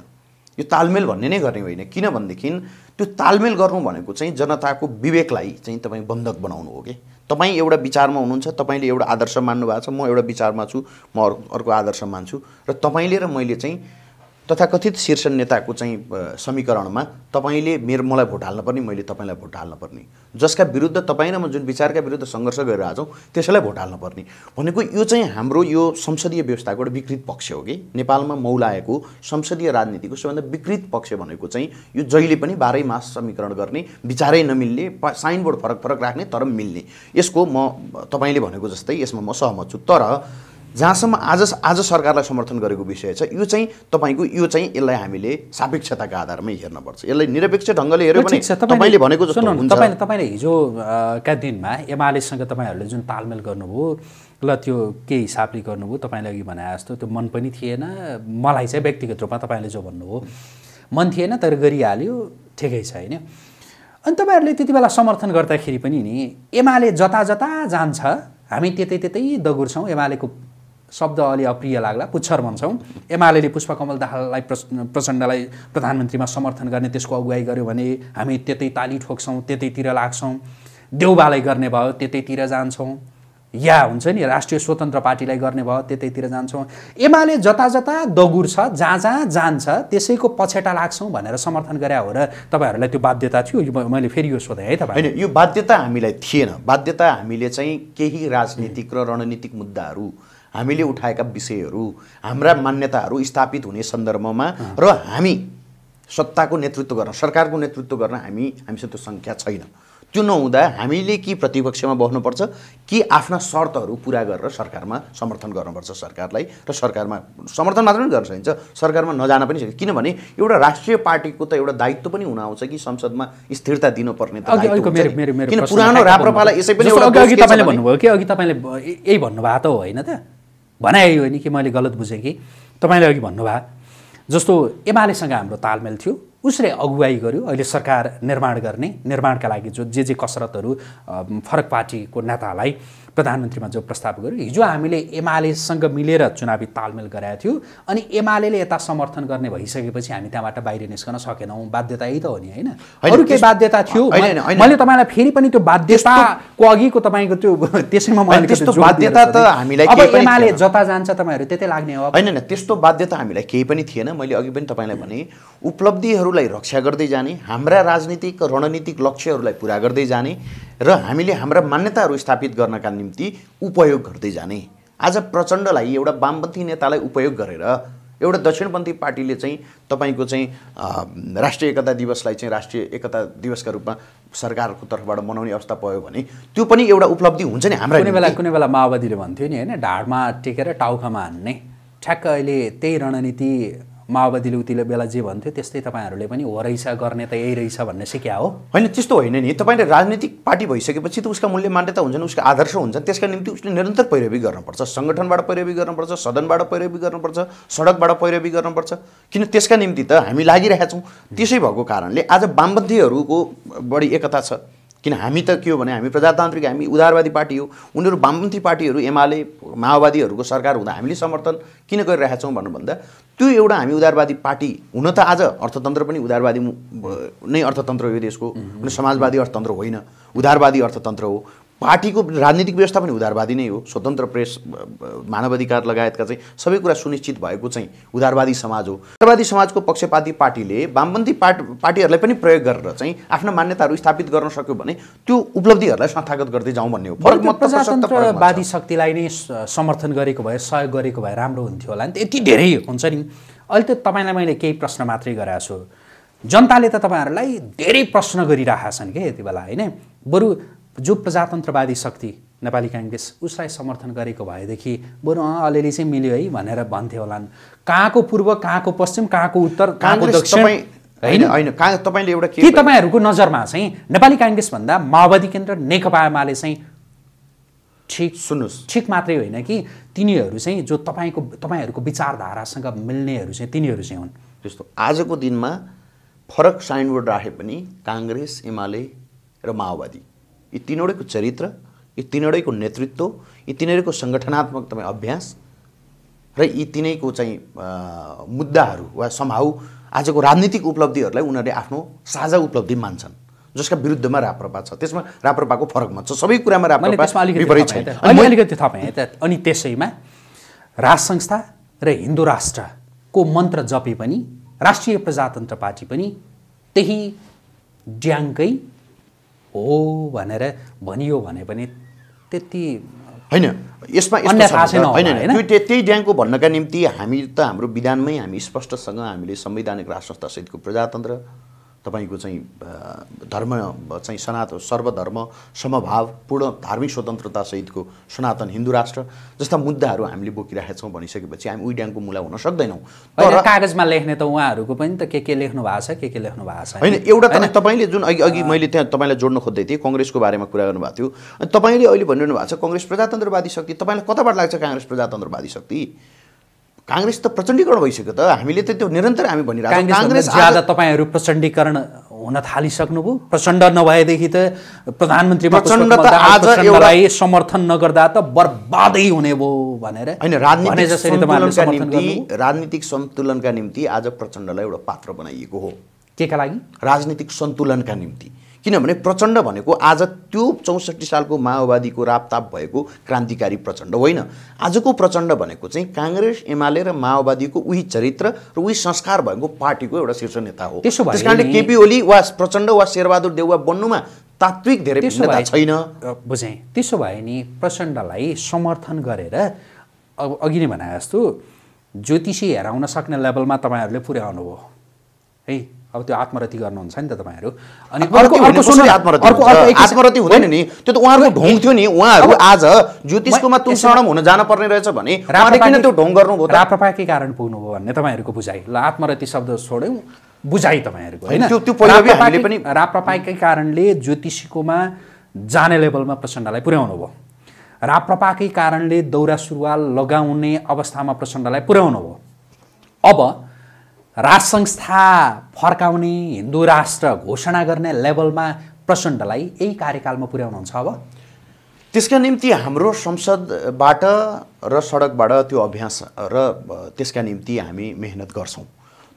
यो तालमेल भन्ने नै गर्ने होइन किनभनेदेखि त्यो तालमेल गर्नु भनेको चाहिँ जनताको विवेकलाई चाहिँ तपाईँ बन्धक बनाउनु हो कि तपाईँ एउटा विचारमा हुनुहुन्छ तपाईँले एउटा आदर्श मान्नु भएको छ म एउटा विचारमा छु म अर्को आदर्श मान्छु र तपाईँले र मैले चाहिँ तथाकथित शीर्ष नेताको चाहिँ समीकरणमा तपाईँले मेरो मलाई भोट हाल्न पर्ने मैले तपाईँलाई भोट हाल्न पर्ने जसका विरुद्ध तपाईँ र म जुन विचारका विरुद्ध सङ्घर्ष छौँ त्यसैलाई भोट हाल्न पर्ने भनेको यो चाहिँ हाम्रो यो संसदीय व्यवस्थाको एउटा विकृत पक्ष हो कि नेपालमा मौलाएको संसदीय राजनीतिको सबैभन्दा विकृत पक्ष भनेको चाहिँ यो जहिले पनि बाह्रै मास समीकरण गर्ने विचारै नमिल्ने साइनबोर्ड फरक फरक राख्ने तर मिल्ने यसको म तपाईँले भनेको जस्तै यसमा म सहमत छु तर जहाँसम्म आज आज सरकारलाई समर्थन गरेको विषय छ यो चाहिँ तपाईँको यो चाहिँ यसलाई हामीले सापेक्षताका हेर्न हेर्नुपर्छ यसलाई निरपेक्ष ढङ्गले हेऱ्यो भने तपाईँले भनेको जस्तो तपाईँले तपाईँले हिजोका दिनमा एमालेसँग तपाईँहरूले जुन तालमेल गर्नुभयो ल त्यो के हिसाबले गर्नुभयो तपाईँले अघि भने जस्तो त्यो मन पनि थिएन मलाई चाहिँ व्यक्तिगत रूपमा तपाईँले जो भन्नुभयो मन थिएन तर गरिहाल्यो ठिकै छ होइन अनि तपाईँहरूले त्यति बेला समर्थन गर्दाखेरि पनि नि एमाले जता जता जान्छ हामी त्यतै त्यतै दगुर्छौँ एमालेको शब्द अलि अप्रिय लाग्ला पुच्छर भन्छौँ एमाले पुष्पकमल दाहाललाई प्रचण्डलाई प्रधानमन्त्रीमा समर्थन गर्ने त्यसको अगुवाई गर्यो भने हामी त्यतै ताली ठोक्छौँ त्यतैतिर लाग्छौँ देउबालाई गर्ने भयो त्यतैतिर जान्छौँ या हुन्छ नि राष्ट्रिय स्वतन्त्र पार्टीलाई गर्ने भयो त्यतैतिर जान्छौँ एमाले जता जता दगुर्छ जहाँ जहाँ जान्छ त्यसैको पछेटा लाग्छौँ भनेर समर्थन गरे हो र तपाईँहरूलाई त्यो बाध्यता थियो मैले फेरि यो सोधेँ है तपाईँ होइन यो बाध्यता हामीलाई थिएन बाध्यता हामीले चाहिँ केही राजनीतिक र रणनीतिक मुद्दाहरू हामीले उठाएका विषयहरू हाम्रा मान्यताहरू स्थापित हुने सन्दर्भमा र हामी सत्ताको नेतृत्व गर्न सरकारको नेतृत्व गर्न हामी हामीसँग त्यो सङ्ख्या छैन त्यो नहुँदा हामीले के प्रतिपक्षमा बस्नुपर्छ कि आफ्ना शर्तहरू पुरा गरेर सरकारमा समर्थन गर्नुपर्छ सरकारलाई र सरकारमा समर्थन मात्र पनि गर्न सकिन्छ सरकारमा नजान पनि सकिन्छ किनभने एउटा राष्ट्रिय पार्टीको त एउटा दायित्व पनि हुन आउँछ कि संसदमा स्थिरता दिनुपर्ने किन पुरानो राप्रपालाई यसै पनि भन्नुभयो कि यही भन्नुभएको होइन त भनाइ नि कि मैले गलत बुझेँ कि तपाईँले अघि भन्नुभयो जस्तो एमालेसँग हाम्रो तालमेल थियो उसले अगुवाई गर्यो अहिले सरकार निर्माण गर्ने निर्माणका लागि जो जे जे कसरतहरू फरक पार्टीको नेतालाई प्रधानमन्त्रीमा जो प्रस्ताव गर्यो हिजो हामीले एमालेसँग मिलेर चुनावी तालमेल गराएको थियो अनि एमाले यता समर्थन गर्ने भइसकेपछि हामी त्यहाँबाट बाहिर निस्कन सकेनौँ बाध्यता यही त हो नि होइन अरू केही बाध्यता थियो मैले तपाईँलाई फेरि पनि त्यो बाध्यताको अघिको तपाईँको त्यो त्यसैमा बाध्यता त हामीलाई अब एमाले जता जान्छ तपाईँहरू त्यतै लाग्ने हो होइन त्यस्तो बाध्यता हामीलाई केही पनि थिएन मैले अघि पनि तपाईँलाई भने उपलब्धिहरूलाई रक्षा गर्दै जाने हाम्रा राजनीतिक रणनीतिक लक्ष्यहरूलाई पुरा गर्दै जाने र हामीले हाम्रा मान्यताहरू स्थापित गर्नका निम्ति निम्ति उपयोग गर्दै जाने आज प्रचण्डलाई एउटा वामपन्थी नेतालाई उपयोग गरेर एउटा दक्षिणपन्थी पार्टीले चाहिँ तपाईँको चाहिँ राष्ट्रिय एकता दिवसलाई चाहिँ राष्ट्रिय एकता दिवसका रूपमा सरकारको तर्फबाट मनाउने अवस्था पयो भने त्यो पनि एउटा उपलब्धि हुन्छ नि हाम्रो कुनै बेला कुनै बेला माओवादीले भन्थ्यो नि होइन ढाडमा टेकेर टाउकामा हान्ने ठ्याक्क अहिले त्यही रणनीति माओवादीले उतिले बेला जे भन्थ्यो त्यस्तै तपाईँहरूले पनि हो रहेछ गर्ने त यही रहेछ भन्ने सिक्या हो होइन त्यस्तो होइन नि तपाईँले राजनीतिक पार्टी भइसकेपछि त उसका मूल्य मान्यता हुन्छन् उसका आदर्श हुन्छन् त्यसका निम्ति उसले निरन्तर पैरवी गर्नुपर्छ सङ्गठनबाट पैरवी गर्नुपर्छ सदनबाट पैरवी गर्नुपर्छ सडकबाट पैरवी गर्नुपर्छ किन त्यसका निम्ति त हामी लागिरहेका छौँ त्यसै भएको कारणले आज वामपन्थीहरूको बढी एकता छ किन हामी त के हो भने हामी प्रजातान्त्रिक हामी उदारवादी पार्टी हो उनीहरू वामपन्थी पार्टीहरू एमाले माओवादीहरूको सरकार हुँदा हामीले समर्थन किन गरिरहेका छौँ भन्नुभन्दा त्यो एउटा हामी उदारवादी पार्टी हुन त आज अर्थतन्त्र पनि उदारवादी नै अर्थतन्त्र हो यो देशको कुनै समाजवादी अर्थतन्त्र होइन उदारवादी अर्थतन्त्र हो पार्टीको राजनीतिक व्यवस्था पनि उदारवादी नै हो स्वतन्त्र प्रेस मानवाधिकार लगायतका चाहिँ सबै कुरा सुनिश्चित भएको चाहिँ उदारवादी समाज हो उदारवादी समाजको पक्षपाती पार्टीले वामपन्थी पार्ट पार्टीहरूलाई पनि प्रयोग गरेर चाहिँ आफ्नो मान्यताहरू स्थापित गर्न सक्यो भने त्यो उपलब्धिहरूलाई संस्थागत गर्दै जाउँ भन्ने हो फरक प्रजातन्त्रवादी शक्तिलाई नै समर्थन गरेको भए सहयोग गरेको भए राम्रो हुन्थ्यो होला नि यति धेरै हुन्छ नि अहिले त तपाईँलाई मैले केही प्रश्न मात्रै गराएको छु जनताले त तपाईँहरूलाई धेरै प्रश्न गरिरहेका छन् कि यति बेला होइन बरु जो प्रजातन्त्रवादी शक्ति नेपाली काङ्ग्रेस उसलाई समर्थन गरेको भएदेखि बरु अँ अलिअलि चाहिँ मिल्यो है भनेर भन्थ्यो होलान् कहाँको पूर्व कहाँको पश्चिम कहाँको उत्तर कहाँको दक्षिण होइन होइन कहाँ तपाईँले एउटा के तपाईँहरूको नजरमा चाहिँ नेपाली काङ्ग्रेसभन्दा माओवादी केन्द्र नेकपा एमाले चाहिँ ठिक सुन्नुहोस् ठिक मात्रै होइन कि तिनीहरू चाहिँ जो तपाईँको तपाईँहरूको विचारधारासँग मिल्नेहरू चाहिँ तिनीहरू चाहिँ हुन् जस्तो आजको दिनमा फरक साइनबोर्ड राखे पनि काङ्ग्रेस एमाले र माओवादी यी तिनवटैको चरित्र यी तिनवटैको नेतृत्व यी तिनीहरूको सङ्गठनात्मक तपाईँ अभ्यास र यी तिनैको चाहिँ मुद्दाहरू वा समाउ आजको राजनीतिक उपलब्धिहरूलाई उनीहरूले आफ्नो साझा उपलब्धि मान्छन् जसका विरुद्धमा राप्रपा छ त्यसमा राप्रपाको फरकमा छ सबै कुरामा राप्रपा विपरीत अलिकति अनि त्यसैमा राज संस्था र हिन्दू राष्ट्रको मन्त्र जपे पनि राष्ट्रिय प्रजातन्त्र पार्टी पनि त्यही ड्याङ्कै हो भनेर भनियो भने पनि त्यति होइन यसमा होइन त्यो त्यही ड्याङको भन्नका निम्ति हामी त हाम्रो विधानमै हामी स्पष्टसँग हामीले संवैधानिक राष्ट्र सहितको प्रजातन्त्र तपाईँको चाहिँ धर्म चाहिँ सनात सर्वधर्म समभाव पूर्ण धार्मिक स्वतन्त्रतासहितको सनातन हिन्दू राष्ट्र जस्ता मुद्दाहरू हामीले बोकिरहेका छौँ भनिसकेपछि हामी उइड्याङको मुला हुन सक्दैनौँ तर कागजमा लेख्ने त उहाँहरूको पनि त के के लेख्नु भएको छ के के लेख्नु भएको छ होइन एउटा त तपाईँले जुन अघि अघि मैले त्यहाँ तपाईँलाई जोड्न खोज्दै थिएँ कङ्ग्रेसको बारेमा कुरा गर्नुभएको थियो अनि तपाईँले अहिले भनिरहनु भएको छ कङ्ग्रेस प्रजातन्त्रवादी शक्ति तपाईँलाई कताबाट लाग्छ काङ्ग्रेस प्रजातन्त्रवादी शक्ति काङ्ग्रेस त प्रचण्डीकरण भइसक्यो त हामीले त त्यो निरन्तर हामी भनिरहेको काङ्ग्रेस ज्यादा तपाईँहरू प्रचण्डीकरण हुन थालिसक्नुभयो प्रचण्ड नभएदेखि त प्रधानमन्त्री प्रचण्ड त आज एउटालाई समर्थन नगर्दा त बर्बादै हुने भयो भनेर होइन राजनीतिक राजनीतिक सन्तुलनका निम्ति आज प्रचण्डलाई एउटा पात्र बनाइएको हो के का लागि राजनीतिक सन्तुलनका निम्ति किनभने प्रचण्ड भनेको आज त्यो चौसठी सालको माओवादीको रापताप भएको क्रान्तिकारी प्रचण्ड होइन आजको प्रचण्ड भनेको चाहिँ काङ्ग्रेस एमाले र माओवादीको उही चरित्र र उही संस्कार भएको पार्टीको एउटा शीर्ष नेता हो त्यसो त्यस कारणले केपी ओली वा प्रचण्ड वा शेरबहादुर देउवा बन्नुमा तात्विक धेरै भिन्नता छैन बुझेँ त्यसो भए नि प्रचण्डलाई समर्थन गरेर अब अघि नै भने जस्तो ज्योतिषी हेराउन सक्ने लेभलमा तपाईँहरूले पुर्याउनुभयो है अब त्यो आत्मरति गर्नुहुन्छ नि त तपाईँहरू अनि अर्को हुँदैन नि त्यो त उहाँहरूको ढोङ थियो नि उहाँहरू आज ज्योतिषकोमा तुलसरणम हुन जानुपर्ने रहेछ भने त्यो ढोङ गर्नुभयो राप्रपाकै कारण पुग्नुभयो भन्ने तपाईँहरूको बुझाइ ल आत्मरति शब्द छोड्यौँ बुझाइ तपाईँहरूको होइन त्यो हामीले पनि राप्रपाकै कारणले ज्योतिषीकोमा जाने लेभलमा प्रचण्डलाई पुर्याउनु भयो राप्रपाकै कारणले दौरा सुरुवाल लगाउने अवस्थामा प्रचण्डलाई पुर्याउनु भयो अब राज संस्था फर्काउने हिन्दू राष्ट्र घोषणा गर्ने लेभलमा प्रचण्डलाई यही कार्यकालमा पुर्याउनुहुन्छ अब त्यसका निम्ति हाम्रो संसदबाट र सडकबाट त्यो अभ्यास र त्यसका निम्ति हामी मेहनत गर्छौँ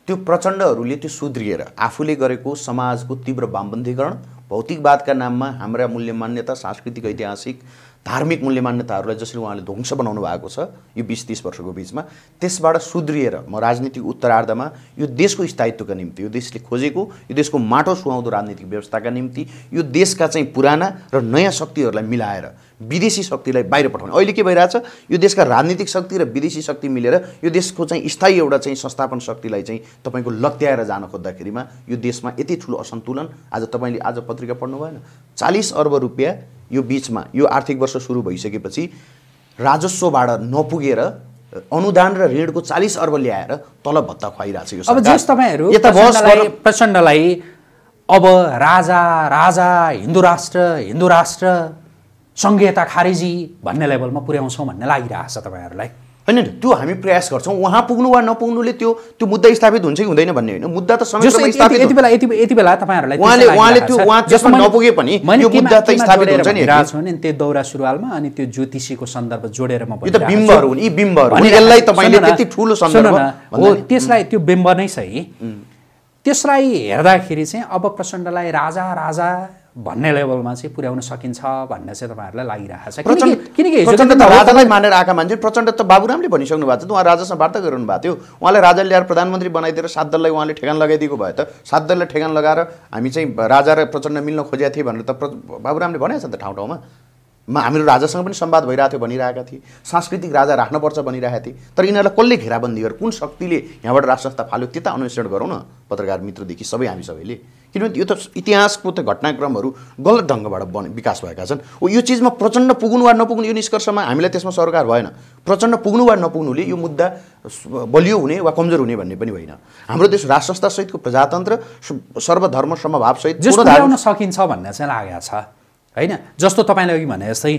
त्यो प्रचण्डहरूले त्यो सुध्रिएर आफूले गरेको समाजको तीव्र वामबन्धीकरण भौतिकवादका नाममा हाम्रा मूल्य मान्यता सांस्कृतिक ऐतिहासिक धार्मिक मूल्य मान्यताहरूलाई जसरी उहाँले ध्वंस बनाउनु भएको छ यो बिस तिस वर्षको बिचमा त्यसबाट सुध्रिएर म राजनीतिक उत्तरार्धमा यो देशको स्थायित्वका निम्ति यो देशले खोजेको यो देशको माटो सुहाउँदो राजनीतिक व्यवस्थाका निम्ति यो देशका चाहिँ पुराना र नयाँ शक्तिहरूलाई मिलाएर विदेशी शक्तिलाई बाहिर पठाउने अहिले के भइरहेछ यो देशका राजनीतिक शक्ति र विदेशी शक्ति मिलेर यो देशको चाहिँ स्थायी एउटा चाहिँ संस्थापन शक्तिलाई चाहिँ तपाईँको लत्याएर जान खोज्दाखेरिमा यो देशमा यति ठुलो असन्तुलन आज तपाईँले आज पत्रिका पढ्नु भएन चालिस अर्ब रुपियाँ यो बिचमा यो आर्थिक वर्ष सुरु भइसकेपछि राजस्वबाट नपुगेर अनुदान र ऋणको चालिस अर्ब ल्याएर तलब भत्ता खुवाइरहेको छ यो अब जस तपाईँहरू प्रचण्डलाई अब राजा राजा हिन्दू राष्ट्र हिन्दू राष्ट्र सङ्घीयता खारेजी भन्ने लेभलमा पुर्याउँछौँ भन्ने लागिरहेछ तपाईँहरूलाई होइन त्यो हामी प्रयास गर्छौँ उहाँ पुग्नु वा नपुग्नुले त्यो त्यो मुद्दा स्थापित हुन्छ कि हुँदैन भन्ने होइन मुद्दा त समग्रमा स्थापित यति बेला यति यति बेला तपाईँहरूलाई उहाँले उहाँले त्यो उहाँ जसमा नपुगे पनि त्यो मुद्दा त स्थापित हुन्छ नि नि त्यो दौरा सुरुवालमा अनि त्यो ज्योतिषीको सन्दर्भ जोडेर म यो त बिम्बहरू हुन् यी बिम्बहरू यसलाई तपाईँले त्यति ठुलो सन्दर्भ हो त्यसलाई त्यो बिम्ब नै सही त्यसलाई हेर्दाखेरि चाहिँ अब प्रचण्डलाई राजा राजा भन्ने लेभलमा चाहिँ पुर्याउन सकिन्छ भन्ने चाहिँ तपाईँहरूलाई लागिरहेको छ किनकि प्रचण्ड त राजालाई मानेर आएका मान्छे प्रचण्ड त बाबुरामले भनिसक्नु भएको त उहाँ राजासँग वार्ता गरिरहनु भएको थियो उहाँले राजाले ल्याएर प्रधानमन्त्री बनाइदिएर सात दललाई उहाँले ठेगान लगाइदिएको भए त सात दललाई ठेगान लगाएर हामी चाहिँ राजा र प्रचण्ड मिल्न खोजेका थिए भनेर त बाबुरामले भनेको छ त ठाउँ ठाउँमा मा हाम्रो राजासँग पनि सम्वाद भइरहेको थियो भनिरहेका थिए सांस्कृतिक राजा राख्नुपर्छ भनिरहेका थिए तर यिनीहरूलाई कसले घेराबन्दी गर्यो कुन शक्तिले यहाँबाट राष्ट्र संस्था फाल्यो त्यता अन्वेषण गरौँ न पत्रकार मित्रदेखि सबै हामी सबैले किनभने यो त इतिहासको त घटनाक्रमहरू गलत ढङ्गबाट बन विकास भएका छन् ओ यो चिजमा प्रचण्ड पुग्नु वा नपुग्नु यो निष्कर्षमा हामीलाई त्यसमा सरकार भएन प्रचण्ड पुग्नु वा नपुग्नुले यो मुद्दा बलियो हुने वा कमजोर हुने भन्ने पनि होइन हाम्रो देश राष्ट्र संस्थासहितको प्रजातन्त्र सर्वधर्म समभावसहित सकिन्छ भन्ने चाहिँ लागेको छ होइन जस्तो तपाईँले अघि भने जस्तै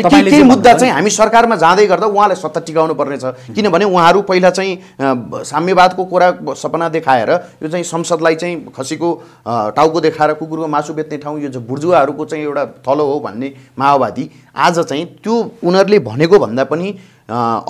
के केही मुद्दा चाहिँ हामी सरकारमा जाँदै गर्दा उहाँलाई सत्ता टिकाउनु पर्नेछ किनभने उहाँहरू पहिला चाहिँ साम्यवादको कुरा सपना देखाएर यो चाहिँ संसदलाई चाहिँ खसीको टाउको देखाएर कुकुरको मासु बेच्ने ठाउँ यो बुर्जुवाहरूको चाहिँ एउटा थलो हो भन्ने माओवादी आज चाहिँ त्यो उनीहरूले भनेको भन्दा पनि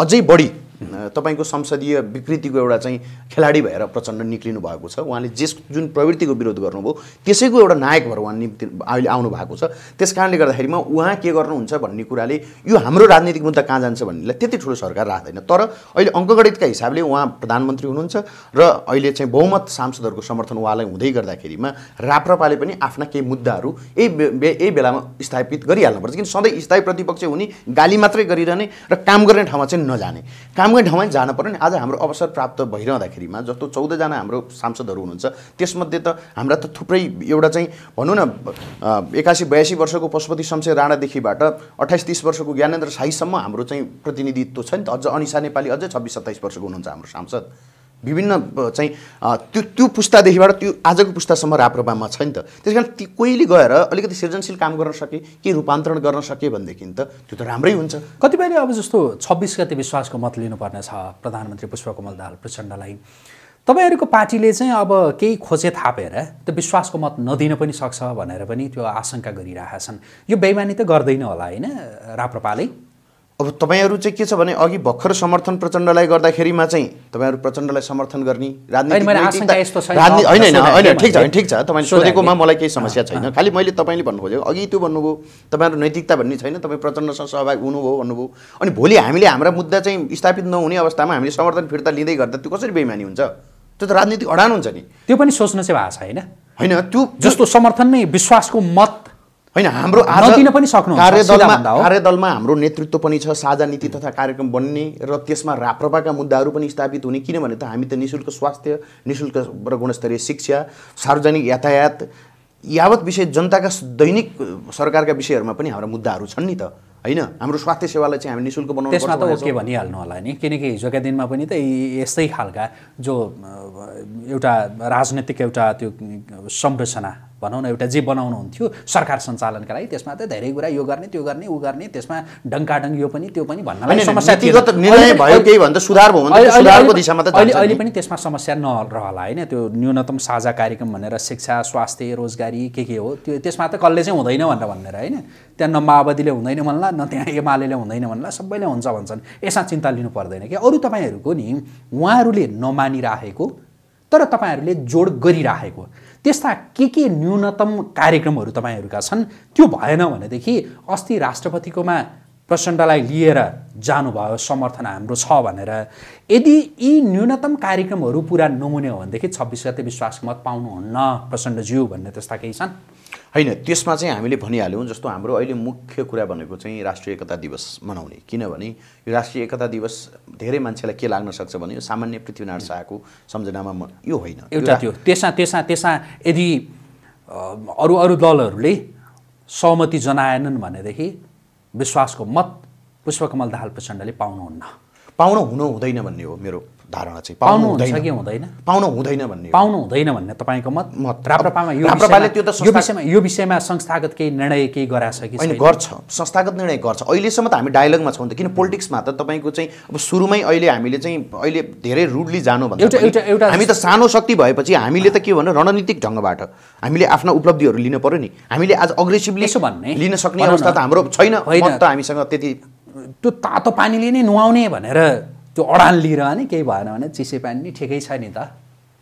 अझै बढी तपाईँको संसदीय विकृतिको एउटा चाहिँ खेलाडी भएर प्रचण्ड निक्लिनु भएको छ उहाँले जस जुन प्रवृत्तिको विरोध गर्नुभयो त्यसैको एउटा नायक भएर उहाँ निम्ति अहिले आउनु भएको छ त्यस कारणले गर्दाखेरिमा उहाँ के गर्नुहुन्छ भन्ने कुराले यो हाम्रो राजनीतिक मुद्दा कहाँ जान्छ भन्नेलाई त्यति ठुलो सरकार राख्दैन तर अहिले अङ्कगणितका हिसाबले उहाँ प्रधानमन्त्री हुनुहुन्छ र अहिले चाहिँ बहुमत सांसदहरूको समर्थन उहाँलाई हुँदै गर्दाखेरिमा राप्रपाले पनि आफ्ना केही मुद्दाहरू यही यही बेलामा स्थापित गरिहाल्नुपर्छ किन सधैँ स्थायी प्रतिपक्ष हुने गाली मात्रै गरिरहने र काम गर्ने ठाउँमा चाहिँ नजाने काम कामकै ठाउँमै जानु पऱ्यो नि आज हाम्रो अवसर प्राप्त भइरहँदाखेरिमा जस्तो चौधजना हाम्रो सांसदहरू हुनुहुन्छ त्यसमध्ये त हाम्रा त थुप्रै एउटा चाहिँ भनौँ न एकासी बयासी वर्षको पशुपति शमशेर राणादेखिबाट अठाइस तिस वर्षको ज्ञानेन्द्र साईसम्म हाम्रो चाहिँ प्रतिनिधित्व छ नि त अझ अनिसा नेपाली अझै छब्बिस सत्ताइस वर्षको हुनुहुन्छ हाम्रो सांसद विभिन्न चाहिँ त्यो त्यो पुस्तादेखिबाट त्यो आजको पुस्तासम्म राप्रपामा छ नि त त्यस कारण ती कोहीले गएर अलिकति सृजनशील काम गर्न सके के रूपान्तरण गर्न सके भनेदेखि त त्यो त राम्रै हुन्छ कतिपयले अब जस्तो छब्बिस गते विश्वासको मत लिनुपर्ने छ प्रधानमन्त्री पुष्पकमल दाल प्रचण्डलाई तपाईँहरूको पार्टीले चाहिँ अब केही खोजे थापेर त्यो विश्वासको मत नदिन पनि सक्छ भनेर पनि त्यो आशंका गरिरहेका छन् यो बेइमानी त गर्दैन होला होइन राप्रपाले अब तपाईँहरू चाहिँ के छ भने अघि भर्खर समर्थन प्रचण्डलाई गर्दाखेरिमा चाहिँ तपाईँहरू प्रचण्डलाई समर्थन गर्ने राजनीति होइन ठिक छ ठिक छ तपाईँले सोधेकोमा मलाई केही समस्या छैन खालि मैले तपाईँले भन्नु खोजेको अघि त्यो भन्नुभयो तपाईँहरू नैतिकता भन्ने छैन तपाईँ प्रचण्डसँग सहभागी हुनुभयो भन्नुभयो अनि भोलि हामीले हाम्रा मुद्दा चाहिँ स्थापित नहुने अवस्थामा हामीले समर्थन फिर्ता लिँदै गर्दा त्यो कसरी बेमानी हुन्छ त्यो त राजनीति अडान हुन्छ नि त्यो पनि सोच्न चाहिँ भएको छ होइन होइन त्यो जस्तो समर्थन नै विश्वासको मत होइन हाम्रो पनि सक्नु कार्यदलमा कार्यदलमा हाम्रो नेतृत्व पनि छ साझा नीति तथा कार्यक्रम बन्ने र त्यसमा राप्रपाका मुद्दाहरू पनि स्थापित हुने किनभने त हामी त निशुल्क स्वास्थ्य निशुल्क र गुणस्तरीय शिक्षा सार्वजनिक यातायात यावत विषय जनताका दैनिक सरकारका विषयहरूमा पनि हाम्रा मुद्दाहरू छन् नि त होइन हाम्रो स्वास्थ्य सेवालाई चाहिँ हामी नि शुल्क बनाउनु त्यसमा त ओके भनिहाल्नु होला नि किनकि हिजोका दिनमा पनि त यस्तै खालका जो एउटा राजनैतिक एउटा त्यो संरचना भनौँ न एउटा जे बनाउनुहुन्थ्यो सरकार सञ्चालनका लागि त्यसमा त धेरै कुरा यो गर्ने त्यो गर्ने ऊ गर्ने त्यसमा डङ्काडङ्क यो पनि त्यो पनि भन्नलाई समस्या अहिले अहिले पनि त्यसमा समस्या नरहला होइन त्यो न्यूनतम साझा कार्यक्रम भनेर शिक्षा स्वास्थ्य रोजगारी के के हो त्यो त्यसमा त कसले चाहिँ हुँदैन भनेर भनेर होइन त्यहाँ न माओवादीले हुँदैन भन्ला न त्यहाँ एमाले हुँदैन भन्ला सबैले हुन्छ भन्छन् यसमा चिन्ता लिनु पर्दैन कि अरू तपाईँहरूको नि उहाँहरूले नमानिराखेको तर तपाईँहरूले जोड गरिराखेको त्यस्ता के के न्यूनतम कार्यक्रमहरू तपाईँहरूका छन् त्यो भएन भनेदेखि अस्ति राष्ट्रपतिकोमा प्रचण्डलाई लिएर जानुभयो समर्थन हाम्रो छ भनेर यदि यी न्यूनतम कार्यक्रमहरू पुरा नहुने हो भनेदेखि छब्बिस गते विश्वास मत पाउनुहुन्न प्रचण्डज्यू भन्ने त्यस्ता केही छन् होइन त्यसमा चाहिँ हामीले भनिहाल्यौँ जस्तो हाम्रो अहिले मुख्य कुरा भनेको चाहिँ राष्ट्रिय एकता दिवस मनाउने किनभने यो राष्ट्रिय एकता दिवस धेरै मान्छेलाई के लाग्न सक्छ भने यो सामान्य पृथ्वीनारायण शाहको सम्झनामा यो होइन एउटा त्यो त्यसमा त्यसमा त्यसमा यदि अरू अरू दलहरूले सहमति जनाएनन् भनेदेखि विश्वासको मत पुष्पकमल दाहाल प्रचण्डले पाउनुहुन्न पाउनु हुनु हुँदैन भन्ने हो मेरो धारणा चाहिँ पाउनु हुँदैन कि हुँदैन पाउनु हुँदैन भन्ने पाउनु हुँदैन भन्ने तपाईँको मत मत राप्रपामा यो राप्रपाले त्यो त यो विषयमा यो विषयमा संस्थागत केही निर्णय केही गराएको छ कि होइन गर्छ संस्थागत निर्णय गर्छ अहिलेसम्म त हामी डायलगमा छौँ त किन पोलिटिक्समा त तपाईँको चाहिँ अब सुरुमै अहिले हामीले चाहिँ अहिले धेरै रुडली जानु भन्दा एउटा एउटा एउटा हामी त सानो शक्ति भएपछि हामीले त के भन्नु रणनीतिक ढङ्गबाट हामीले आफ्ना उपलब्धिहरू लिनु पऱ्यो नि हामीले आज अग्रेसिभली भन्ने लिन सक्ने अवस्था त हाम्रो छैन त हामीसँग त्यति त्यो तातो पानीले नै नुहाउने भनेर त्यो अडान लिइरहने केही भएन भने चिसै पानी नि ठिकै छ नि त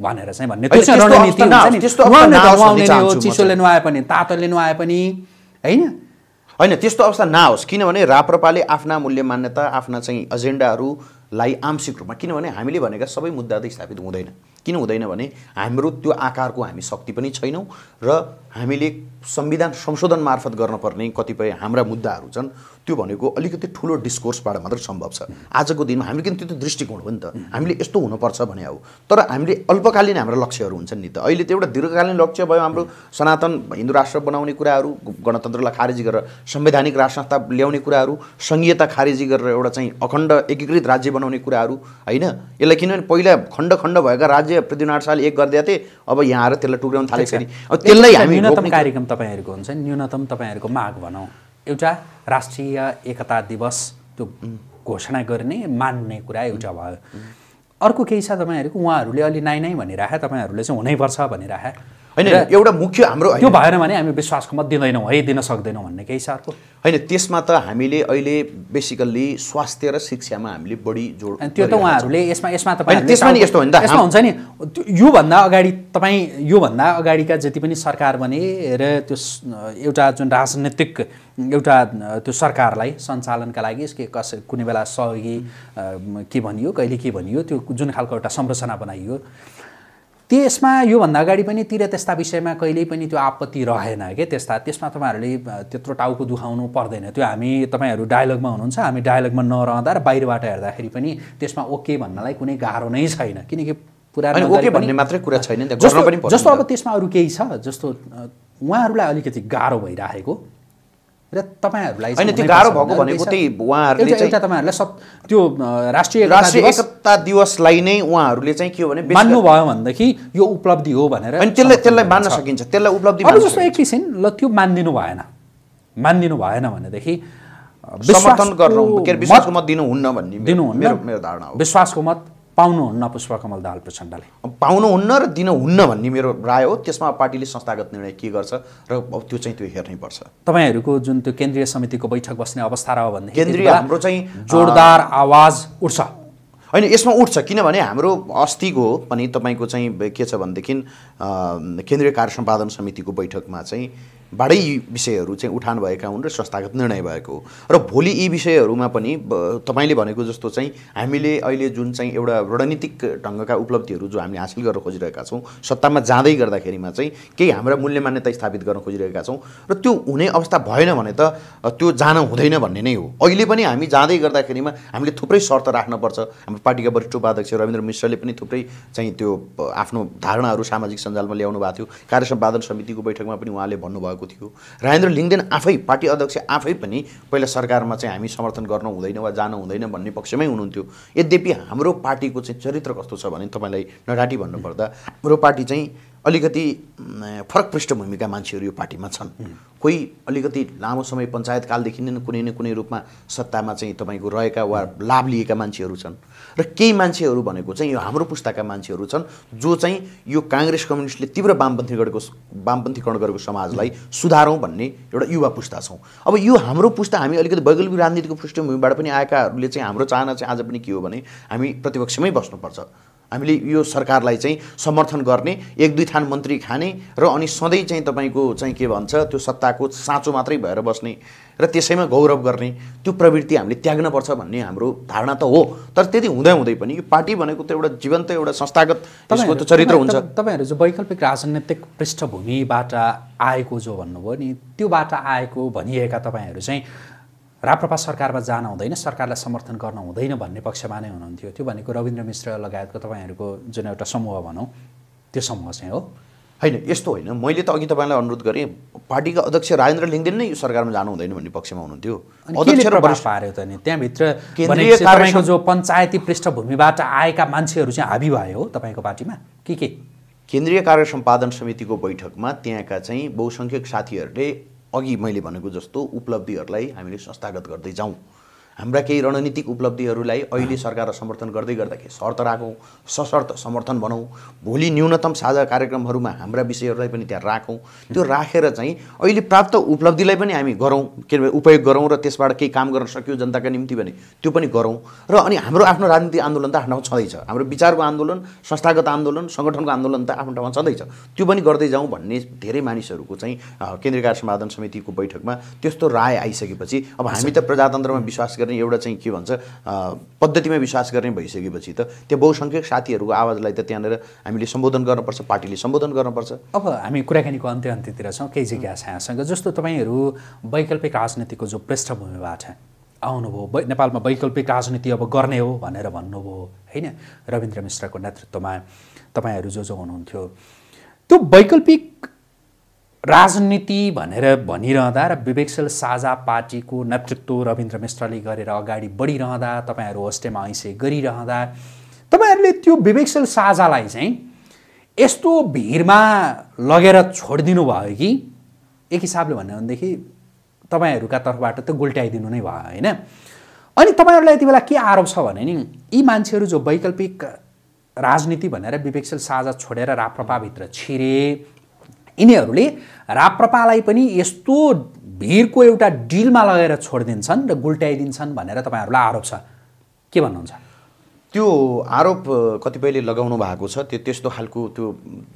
भनेर चाहिँ भन्ने चिसोले नुहाए पनि तातोले नुहाए पनि होइन होइन त्यस्तो अवस्था नहोस् किनभने राप्रपाले आफ्ना मूल्य मान्यता आफ्ना चाहिँ एजेन्डाहरूलाई आंशिक रूपमा किनभने हामीले भनेका सबै मुद्दा त स्थापित हुँदैन किन हुँदैन भने हाम्रो त्यो आकारको हामी शक्ति पनि छैनौँ र हामीले संविधान संशोधन मार्फत गर्न कतिपय हाम्रा मुद्दाहरू छन् त्यो भनेको अलिकति ठुलो डिस्कोर्सबाट मात्र सम्भव छ आजको दिनमा हामी किन त्यो दृष्टिकोण हो नि त हामीले यस्तो हुनुपर्छ भने हो तर हामीले अल्पकालीन हाम्रो लक्ष्यहरू हुन्छन् नि त अहिले त एउटा दीर्घकालीन लक्ष्य भयो हाम्रो सनातन हिन्दू राष्ट्र बनाउने कुराहरू गणतन्त्रलाई खारेजी गरेर संवैधानिक राष्ट्र ल्याउने कुराहरू सङ्घीयता खारेजी गरेर एउटा चाहिँ अखण्ड एकीकृत राज्य बनाउने कुराहरू होइन यसलाई किनभने पहिला खण्ड खण्ड भएका राज्य पृथ्वीनारायण शाहले एक गरिदिएको थिए अब यहाँ आएर त्यसलाई टुक्राउनु थाले छ अब त्यसलाई हामी न्यूनतम कार्यक्रम तपाईँहरूको हुन्छ न्यूनतम तपाईँहरूको माग भनौँ एउटा राष्ट्रिय एकता दिवस त्यो घोषणा गर्ने मान्ने कुरा एउटा भयो अर्को केही छ तपाईँहरूको उहाँहरूले अलि नाइ नाइ भनिराख तपाईँहरूले चाहिँ हुनैपर्छ भनिराख होइन एउटा मुख्य हाम्रो त्यो भएन भने हामी विश्वासको मत दिँदैनौँ है दिन सक्दैनौँ भन्ने केही सारको होइन त्यसमा त हामीले अहिले बेसिकल्ली स्वास्थ्य र शिक्षामा हामीले बढी जोड त्यो त उहाँहरूले यसमा यसमा त्यसमा नि यस्तो हुन्छ यसमा हुन्छ नि योभन्दा अगाडि तपाईँ योभन्दा अगाडिका जति पनि सरकार बने र त्यो एउटा जुन राजनैतिक एउटा त्यो सरकारलाई सञ्चालनका लागि यसके कस कुनै बेला सहयोगी के भनियो कहिले के भनियो त्यो जुन खालको एउटा संरचना बनाइयो त्यसमा योभन्दा अगाडि पनि तिर त्यस्ता विषयमा कहिल्यै पनि त्यो आपत्ति रहेन के त्यस्ता त्यसमा तपाईँहरूले त्यत्रो टाउको दुखाउनु पर्दैन त्यो हामी तपाईँहरू डायलगमा हुनुहुन्छ हामी डायलगमा नरहँदा र बाहिरबाट हेर्दाखेरि पनि त्यसमा ओके भन्नलाई कुनै गाह्रो नै छैन किनकि पुरानो ओके मात्रै कुरा छैन जस्तो अब त्यसमा अरू केही छ जस्तो उहाँहरूलाई अलिकति गाह्रो भइराखेको र तपाईँहरूलाई होइन त्यो गाह्रो भएको भनेको त्यही उहाँहरूले तपाईँहरूलाई सब त्यो राष्ट्रिय राष्ट्रिय एकता दिवसलाई नै उहाँहरूले चाहिँ के हो भने मान्नुभयो भनेदेखि यो उपलब्धि हो भनेर अनि त्यसलाई त्यसलाई मान्न सकिन्छ त्यसलाई उपलब्धि जस्तो एकैछिन ल त्यो मानिदिनु भएन मानिदिनु भएन भनेदेखि समर्थन गर्नु विश्वासको मत दिनुहुन्न भन्ने मेरो मेरो धारणा हो विश्वासको मत पाउनुहुन्न पुष्पकमल दाल प्रचण्डले पाउनुहुन्न र दिनुहुन्न भन्ने मेरो राय हो त्यसमा पार्टीले संस्थागत निर्णय के गर्छ र त्यो चाहिँ त्यो हेर्नै पर्छ तपाईँहरूको जुन त्यो केन्द्रीय समितिको बैठक बस्ने अवस्था रह्यो भने केन्द्रीय हाम्रो चाहिँ जोरदार आवाज उठ्छ होइन यसमा उठ्छ किनभने हाम्रो अस्तिको पनि तपाईँको चाहिँ के छ भनेदेखि केन्द्रीय कार्य सम्पादन समितिको बैठकमा चाहिँ बाटै यी विषयहरू चाहिँ उठान भएका हुन् र संस्थागत निर्णय भएको हो र भोलि यी विषयहरूमा पनि तपाईँले भनेको जस्तो चाहिँ हामीले अहिले जुन चाहिँ एउटा रणनीतिक ढङ्गका उपलब्धिहरू जो हामीले हासिल गर्न खोजिरहेका छौँ सत्तामा जाँदै गर्दाखेरिमा चाहिँ केही हाम्रा मूल्य मान्यता स्थापित गर्न खोजिरहेका छौँ र त्यो हुने अवस्था भएन भने त त्यो जान हुँदैन भन्ने नै हो अहिले पनि हामी जाँदै गर्दाखेरिमा हामीले थुप्रै शर्त राख्नपर्छ हाम्रो पार्टीका वरिष्ठ उपाध्यक्ष रविन्द्र मिश्रले पनि थुप्रै चाहिँ त्यो आफ्नो धारणाहरू सामाजिक सञ्जालमा ल्याउनु भएको थियो कार्य सम्पादन समितिको बैठकमा पनि उहाँले भन्नुभएको भएको थियो राजेन्द्र लिङ्गदेन आफै पार्टी अध्यक्ष आफै पनि पहिला सरकारमा चाहिँ हामी समर्थन गर्नु हुँदैन वा जानु हुँदैन भन्ने पक्षमै हुनुहुन्थ्यो यद्यपि हाम्रो पार्टीको चाहिँ चरित्र कस्तो छ भने तपाईँलाई नडाटी भन्नुपर्दा हाम्रो पार्टी चाहिँ अलिकति फरक पृष्ठभूमिका मान्छेहरू यो पार्टीमा छन् कोही अलिकति लामो समय पञ्चायतकालदेखि नै कुनै न कुनै रूपमा सत्तामा चाहिँ तपाईँको रहेका वा लाभ लिएका मान्छेहरू छन् र केही मान्छेहरू भनेको चाहिँ यो हाम्रो पुस्ताका मान्छेहरू छन् जो चाहिँ यो काङ्ग्रेस कम्युनिस्टले तीव्र वामपन्थी गरेको वामपन्थीकरण गरेको समाजलाई सुधारौँ भन्ने एउटा युवा पुस्ता छौँ अब यो हाम्रो पुस्ता हामी अलिकति वैकल्पिक राजनीतिको पृष्ठभूमिबाट पनि आएकाहरूले चाहिँ हाम्रो चाहना चाहिँ आज पनि के हो भने हामी प्रतिपक्षमै बस्नुपर्छ हामीले यो सरकारलाई चाहिँ समर्थन गर्ने एक दुई थान मन्त्री खाने र अनि सधैँ चाहिँ तपाईँको चाहिँ के भन्छ त्यो सत्ताको साँचो मात्रै भएर बस्ने र त्यसैमा गौरव गर्ने त्यो प्रवृत्ति हामीले त्याग्नपर्छ भन्ने हाम्रो धारणा त हो तर त्यति हुँदै हुँदै पनि यो पार्टी भनेको त एउटा जीवन्त एउटा संस्थागत त्यसको त चरित्र हुन्छ तपाईँहरू जो वैकल्पिक राजनैतिक पृष्ठभूमिबाट आएको जो भन्नुभयो नि त्योबाट आएको भनिएका तपाईँहरू चाहिँ राप्रपा सरकारमा जान हुँदैन सरकारलाई समर्थन गर्न हुँदैन भन्ने पक्षमा नै हुनुहुन्थ्यो त्यो भनेको रविन्द्र मिश्र लगायतको तपाईँहरूको जुन एउटा समूह भनौँ त्यो समूह चाहिँ हो होइन यस्तो होइन मैले त अघि तपाईँलाई अनुरोध गरेँ पार्टीका अध्यक्ष राजेन्द्र लिङ्गदेन नै यो सरकारमा जानु हुँदैन भन्ने पक्षमा हुनुहुन्थ्यो पार्यो त नि त्यहाँभित्र कार्यको जो पञ्चायती पृष्ठभूमिबाट आएका मान्छेहरू चाहिँ हाबी भयो हो तपाईँको पार्टीमा के के केन्द्रीय कार्य सम्पादन समितिको बैठकमा त्यहाँका चाहिँ बहुसङ्ख्यक साथीहरूले अघि मैले भनेको जस्तो उपलब्धिहरूलाई हामीले संस्थागत गर्दै जाउँ हाम्रा केही रणनीतिक उपलब्धिहरूलाई अहिले सरकार समर्थन गर्दै गर्दाखेरि शर्त राखौँ सशर्त समर्थन बनाऊ भोलि न्यूनतम साझा कार्यक्रमहरूमा हाम्रा विषयहरूलाई पनि त्यहाँ राखौँ त्यो राखेर चाहिँ अहिले प्राप्त उपलब्धिलाई पनि हामी गरौँ के उपयोग गरौँ र त्यसबाट केही काम गर्न सक्यो जनताका निम्ति भने त्यो पनि गरौँ र अनि हाम्रो आफ्नो राजनीतिक आन्दोलन त आफ्नो छँदैछ हाम्रो विचारको आन्दोलन संस्थागत आन्दोलन सङ्गठनको आन्दोलन त आफ्नो ठाउँमा छँदैछ त्यो पनि गर्दै जाउँ भन्ने धेरै मानिसहरूको चाहिँ केन्द्रीय कार्य समाधान समितिको बैठकमा त्यस्तो राय आइसकेपछि अब हामी त प्रजातन्त्रमा विश्वास गर्ने एउटा चाहिँ के भन्छ पद्धतिमा विश्वास गर्ने भइसकेपछि त त्यो बहुसङ्ख्यक साथीहरूको आवाजलाई त त्यहाँनिर हामीले सम्बोधन गर्नुपर्छ पार्टीले सम्बोधन गर्नुपर्छ अब हामी कुराकानीको अन्त्य अन्त्यतिर छौँ केही जिज्ञासा यहाँसँग जस्तो तपाईँहरू वैकल्पिक राजनीतिको जो पृष्ठभूमिबाट आउनुभयो नेपालमा वैकल्पिक राजनीति अब गर्ने हो भनेर भन्नुभयो होइन रविन्द्र मिश्रको नेतृत्वमा तपाईँहरू जो जो हुनुहुन्थ्यो त्यो वैकल्पिक राजनीति भनेर भनिरहँदा र विवेकशील साझा पार्टीको नेतृत्व रविन्द्र मिश्रले गरेर अगाडि बढिरहँदा तपाईँहरू होस्टेमा ऐसे गरिरहँदा तपाईँहरूले त्यो विवेकशील साझालाई चाहिँ यस्तो भिरमा लगेर छोडिदिनु भयो कि एक हिसाबले भन्यो भनेदेखि तपाईँहरूका तर्फबाट त गुल्ट्याइदिनु नै भयो होइन अनि तपाईँहरूलाई यति बेला के आरोप छ भने नि यी मान्छेहरू जो वैकल्पिक राजनीति भनेर विवेकशील साझा छोडेर राप्रपाभित्र छिरे यिनीहरूले राप्रपालाई पनि यस्तो भिरको एउटा डिलमा लगेर छोडिदिन्छन् र गुल्ट्याइदिन्छन् भनेर तपाईँहरूलाई आरोप छ के भन्नुहुन्छ त्यो आरोप कतिपयले लगाउनु भएको छ त्यो त्यस्तो खालको त्यो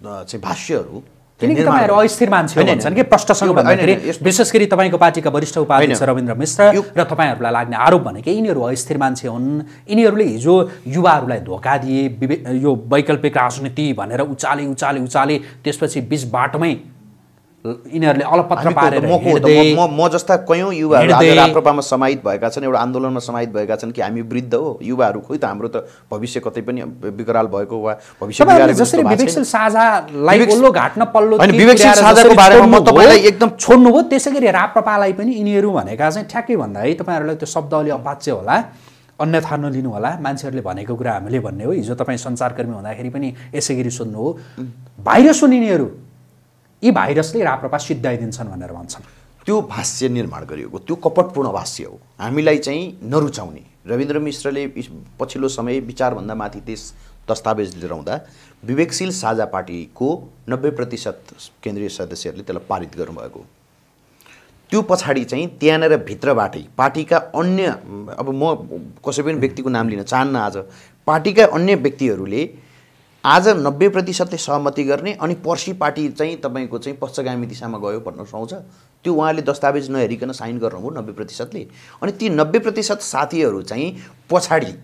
चाहिँ भाष्यहरू किनकि तपाईँहरू अस्थिर मान्छे भन्छन् कि प्रश्नसँग भन्दाखेरि विशेष गरी तपाईँको पार्टीका वरिष्ठ उपाध्यक्ष रविन्द्र मिश्र र तपाईँहरूलाई लाग्ने आरोप भनेकै यिनीहरू अस्थिर मान्छे हुन् यिनीहरूले हिजो युवाहरूलाई धोका दिए यो वैकल्पिक राजनीति भनेर उचाले उचाले उचाले त्यसपछि बिच बाटोमै यिनीहरूले अलपत्र पारेर म जस्ता कयौँ युवाहरू राप्रपामा समाहित भएका छन् एउटा आन्दोलनमा समाहित भएका छन् कि हामी वृद्ध हो युवाहरू खोइ त हाम्रो त भविष्य कतै पनि विकराल भएको वा भविष्य एकदम हो त्यसै गरी राप्रपालाई पनि यिनीहरू भनेका चाहिँ ठ्याक्कै भन्दा है तपाईँहरूलाई त्यो शब्द अलि अपाच्य होला अन्यथा नलिनु होला मान्छेहरूले भनेको कुरा हामीले भन्ने हो हिजो तपाईँ सञ्चारकर्मी हुँदाखेरि पनि यसै गरी सोध्नु हो बाहिर सुनिनेहरू यी भाइरसले राप्रपा सिद्धाइदिन्छन् भनेर भन्छन् त्यो भाष्य निर्माण गरिएको त्यो कपटपूर्ण भाष्य हो हामीलाई चाहिँ नरुचाउने रविन्द्र मिश्रले पछिल्लो समय विचारभन्दा माथि त्यस दस्तावेज लिएर आउँदा विवेकशील साझा पार्टीको नब्बे प्रतिशत केन्द्रीय सदस्यहरूले त्यसलाई पारित गर्नुभएको त्यो पछाडि चाहिँ त्यहाँनिर भित्रबाटै पार्टीका अन्य अब म कसै पनि व्यक्तिको नाम लिन चाहन्न आज पार्टीका अन्य व्यक्तिहरूले आज नब्बे प्रतिशतले सहमति गर्ने अनि पर्सि पार्टी चाहिँ तपाईँको चाहिँ पश्चगामी दिशामा गयो भन्नु सुहाउँछ त्यो उहाँले दस्तावेज नहेरिकन साइन गर्नुभयो नब्बे प्रतिशतले अनि ती नब्बे प्रतिशत साथीहरू चाहिँ पछाडि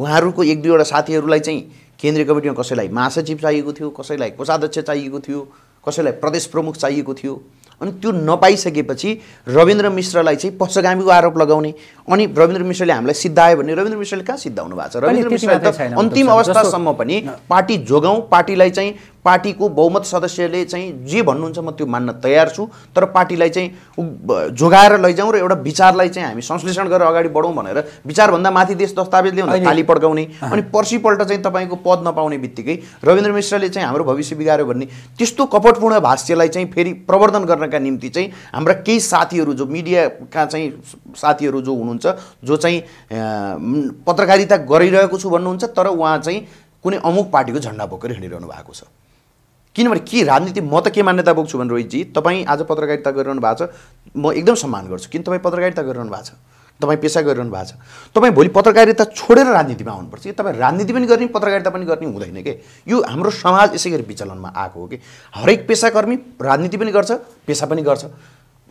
उहाँहरूको एक दुईवटा साथीहरूलाई चाहिँ केन्द्रीय कमिटीमा कसैलाई महासचिव चाहिएको थियो कसैलाई कोषाध्यक्ष चाहिएको थियो कसैलाई प्रदेश प्रमुख चाहिएको थियो अनि त्यो नपाइसकेपछि रविन्द्र मिश्रलाई चाहिँ पश्चगामीको आरोप लगाउने अनि रविन्द्र मिश्रले हामीलाई सिद्धायो भने रविन्द्र मिश्रले कहाँ सिद्धाउनु भएको छ रविन्द्र मिश्रले त अन्तिम अवस्थासम्म पनि पार्टी जोगाउँ पार्टीलाई चाहिँ पार्टीको बहुमत सदस्यले चाहिँ जे भन्नुहुन्छ म त्यो मान्न तयार छु तर पार्टीलाई चाहिँ जोगाएर लैजाउँ र एउटा विचारलाई चाहिँ हामी संश्लेषण गरेर अगाडि बढौँ भनेर विचारभन्दा माथि देश दस्तावेज ल्याउन ताली पड्काउने अनि पर्सिपल्ट चाहिँ तपाईँको पद नपाउने बित्तिकै रविन्द्र मिश्रले चाहिँ हाम्रो भविष्य बिगाऱ्यो भन्ने त्यस्तो कपटपूर्ण भाष्यलाई चाहिँ फेरि प्रवर्धन गर्नका निम्ति चाहिँ हाम्रा केही साथीहरू जो मिडियाका चाहिँ साथीहरू जो हुनुहुन्छ जो चाहिँ पत्रकारिता गरिरहेको छु भन्नुहुन्छ तर उहाँ चाहिँ कुनै अमुक पार्टीको झन्डा बोकेर हिँडिरहनु भएको छ किनभने के राजनीति म त के मान्यता बोक्छु भने रोहितजी तपाईँ आज पत्रकारिता गरिरहनु भएको छ म एकदम सम्मान गर्छु किन तपाईँ पत्रकारिता गरिरहनु भएको छ तपाईँ पेसा गरिरहनु भएको छ तपाईँ भोलि पत्रकारिता छोडेर राजनीतिमा आउनुपर्छ कि तपाईँ राजनीति पनि गर्ने पत्रकारिता पनि गर्ने हुँदैन कि यो हाम्रो समाज यसै गरी विचलनमा आएको हो कि हरेक पेसाकर्मी राजनीति पनि गर्छ पेसा पनि गर्छ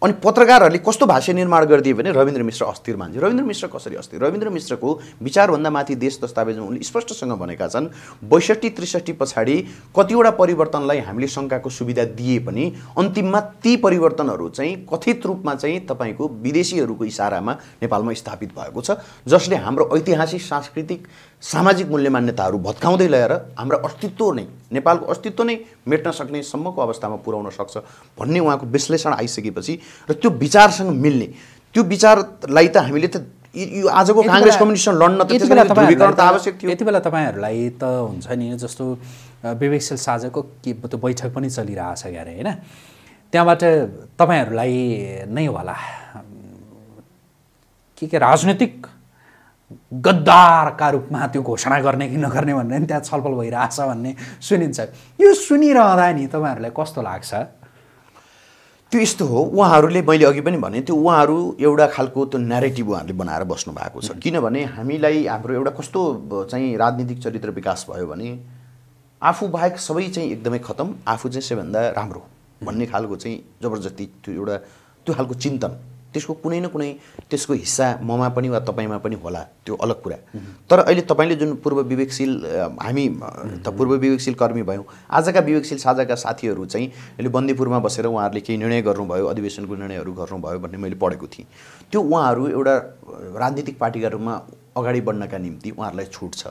अनि पत्रकारहरूले कस्तो भाष्य निर्माण गरिदियो भने रविन्द्र मिश्र अस्थिर मान्छे रविन्द्र मिश्र कसरी अस्थिर रविन्द्र मिश्रको विचारभन्दा माथि देश दस्तावेजमा उनले स्पष्टसँग भनेका छन् बैसठी त्रिसठी पछाडि कतिवटा परिवर्तनलाई हामीले शङ्काको सुविधा दिए पनि अन्तिममा ती परिवर्तनहरू चाहिँ कथित रूपमा चाहिँ तपाईँको विदेशीहरूको इसारामा नेपालमा स्थापित भएको छ जसले हाम्रो ऐतिहासिक सांस्कृतिक सामाजिक मूल्य मान्यताहरू भत्काउँदै ल्याएर हाम्रो अस्तित्व नै नेपालको अस्तित्व नै मेट्न सक्ने सम्मको अवस्थामा पुर्याउन सक्छ भन्ने उहाँको विश्लेषण आइसकेपछि र त्यो विचारसँग मिल्ने त्यो विचारलाई त हामीले त यो आजको काङ्ग्रेस कम्युनिस्टसँग लड्न त आवश्यक थियो यति बेला तपाईँहरूलाई त हुन्छ नि जस्तो विवेकशील साझाको के त्यो बैठक पनि चलिरहेको छ क्यारे होइन त्यहाँबाट तपाईँहरूलाई नै होला के के राजनैतिक गद्दारका रूपमा त्यो घोषणा गर्ने कि नगर्ने भनेर नि त्यहाँ छलफल भइरहेछ भन्ने सुनिन्छ यो सुनिरहँदा नि तपाईँहरूलाई कस्तो लाग्छ त्यो यस्तो हो उहाँहरूले मैले अघि पनि भने त्यो उहाँहरू एउटा खालको त्यो नेरेटिभ उहाँहरूले बनाएर बस्नु भएको छ किनभने हामीलाई हाम्रो एउटा कस्तो चाहिँ राजनीतिक चरित्र विकास भयो भने आफू बाहेक सबै चाहिँ एकदमै खतम आफू चाहिँ सबैभन्दा राम्रो भन्ने खालको चाहिँ जबरजस्ती त्यो एउटा त्यो खालको चिन्तन त्यसको कुनै न कुनै त्यसको हिस्सा ममा पनि वा तपाईँमा पनि होला त्यो अलग कुरा तर अहिले तपाईँले जुन पूर्व विवेकशील हामी त पूर्व विवेकशील कर्मी भयौँ आजका विवेकशील साझाका साथीहरू चाहिँ अहिले बन्दीपुरमा बसेर उहाँहरूले केही निर्णय गर्नुभयो अधिवेशनको निर्णयहरू गर्नुभयो भन्ने मैले पढेको थिएँ त्यो उहाँहरू एउटा राजनीतिक पार्टीका रूपमा अगाडि बढ्नका निम्ति उहाँहरूलाई छुट छ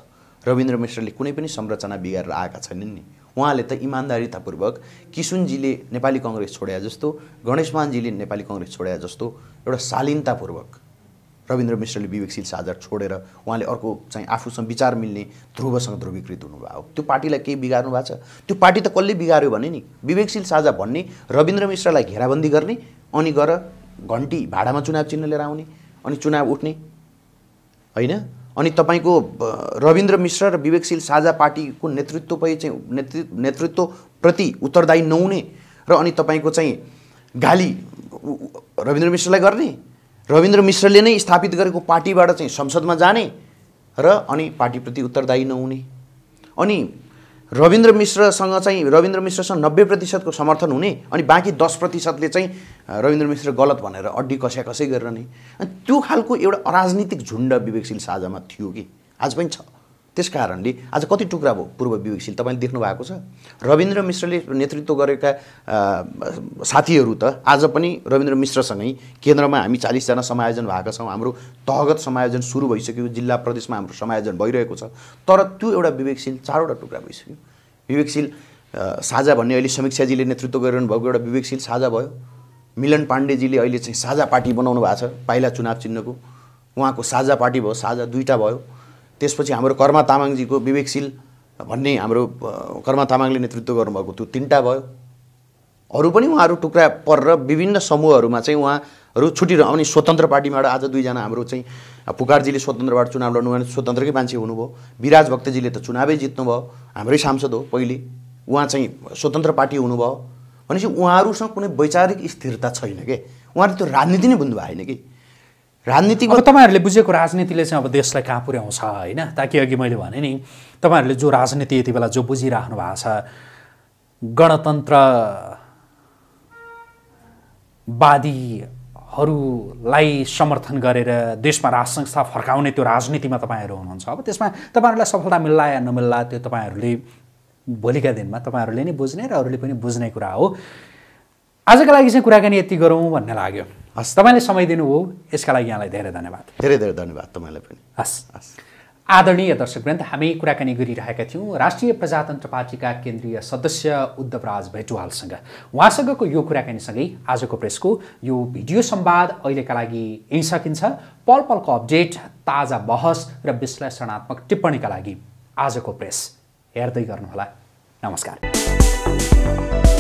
रविन्द्र मिश्रले कुनै पनि संरचना बिगारेर आएका छैनन् नि उहाँले त इमान्दारितापूर्वक किसुनजीले नेपाली कङ्ग्रेस छोड्या जस्तो गणेशमानजीले नेपाली कङ्ग्रेस छोड्या जस्तो एउटा शालीनतापूर्वक रविन्द्र मिश्रले विवेकशील साझा छोडेर उहाँले अर्को चाहिँ आफूसँग विचार मिल्ने ध्रुवसँग ध्रुवीकृत हुनुभयो त्यो पार्टीलाई केही बिगार्नु भएको छ त्यो पार्टी त कसले बिगार्यो भने नि विवेकशील साझा भन्ने रविन्द्र मिश्रलाई घेराबन्दी गर्ने अनि गएर घन्टी भाडामा चुनाव चिन्ह लिएर आउने अनि चुनाव उठ्ने होइन अनि तपाईँको रविन्द्र मिश्र र विवेकशील साझा पार्टीको पै चाहिँ नेतृत्व नेतृत्वप्रति उत्तरदायी नहुने र अनि तपाईँको चाहिँ गाली रविन्द्र मिश्रलाई गर्ने रविन्द्र मिश्रले नै स्थापित गरेको पार्टीबाट चाहिँ संसदमा जाने र अनि पार्टीप्रति उत्तरदायी नहुने अनि रविन्द्र मिश्रसँग चाहिँ रविन्द्र मिश्रसँग नब्बे प्रतिशतको समर्थन हुने अनि बाँकी दस प्रतिशतले चाहिँ रविन्द्र मिश्र गलत भनेर अड्डी कस्या कसै गरिरहने अनि त्यो खालको एउटा अराजनीतिक झुन्ड विवेकशील साझामा थियो कि आज पनि छ त्यस कारणले आज कति टुक्रा भयो पूर्व विवेकशील तपाईँले देख्नु भएको छ रविन्द्र मिश्रले नेतृत्व गरेका साथीहरू त आज पनि रविन्द्र मिश्रसँगै केन्द्रमा हामी चालिसजना समायोजन भएका छौँ हाम्रो तहगत समायोजन सुरु भइसक्यो जिल्ला प्रदेशमा हाम्रो समायोजन भइरहेको छ तर त्यो एउटा विवेकशील चारवटा टुक्रा भइसक्यो विवेकशील साझा भन्ने अहिले समीक्षाजीले नेतृत्व गरिरहनु भएको एउटा विवेकशील साझा भयो मिलन पाण्डेजीले अहिले चाहिँ साझा पार्टी बनाउनु भएको छ पाइला चुनाव चिन्हको उहाँको साझा पार्टी भयो साझा दुईवटा भयो त्यसपछि हाम्रो कर्मा तामाङजीको विवेकशील भन्ने हाम्रो कर्मा तामाङले नेतृत्व गर्नुभएको त्यो तिनवटा भयो अरू पनि उहाँहरू टुक्रा परेर विभिन्न समूहहरूमा चाहिँ उहाँहरू छुटिरह अनि स्वतन्त्र पार्टीबाट आज दुईजना हाम्रो चाहिँ पुकारजीले स्वतन्त्रबाट चुनाव लड्नु भने स्वतन्त्रकै मान्छे हुनुभयो विराज भक्तजीले त चुनावै जित्नुभयो हाम्रै सांसद हो पहिले उहाँ चाहिँ स्वतन्त्र पार्टी हुनुभयो भनेपछि उहाँहरूसँग कुनै वैचारिक स्थिरता छैन कि उहाँले त्यो राजनीति नै बुझ्नु भएन कि राजनीतिक तपाईँहरूले बुझेको राजनीतिले चाहिँ अब देशलाई कहाँ पुर्याउँछ होइन ताकि अघि मैले भने नि तपाईँहरूले जो राजनीति यति बेला जो बुझिराख्नु भएको छ गणतन्त्रवादीहरूलाई समर्थन गरेर देशमा राज संस्था फर्काउने त्यो राजनीतिमा तपाईँहरू हुनुहुन्छ अब त्यसमा तपाईँहरूलाई सफलता मिल्ला या नमिल्ला त्यो तपाईँहरूले भोलिका दिनमा तपाईँहरूले नै बुझ्ने र अरूले पनि बुझ्ने कुरा हो आजको लागि चाहिँ कुराकानी यति गरौँ भन्ने लाग्यो हस् तपाईँले समय दिनुभयो यसका लागि यहाँलाई धेरै धन्यवाद धेरै धेरै धन्यवाद तपाईँलाई पनि हस् हस् आदरणीय दर्शक ग्रन्थ हामी कुराकानी गरिरहेका थियौँ राष्ट्रिय प्रजातन्त्र पार्टीका केन्द्रीय सदस्य उद्धवराज भेटुवालसँग उहाँसँगको यो कुराकानीसँगै आजको प्रेसको यो भिडियो सम्वाद अहिलेका लागि यहीँ सकिन्छ पल पलको अपडेट ताजा बहस र विश्लेषणात्मक टिप्पणीका लागि आजको प्रेस हेर्दै गर्नुहोला नमस्कार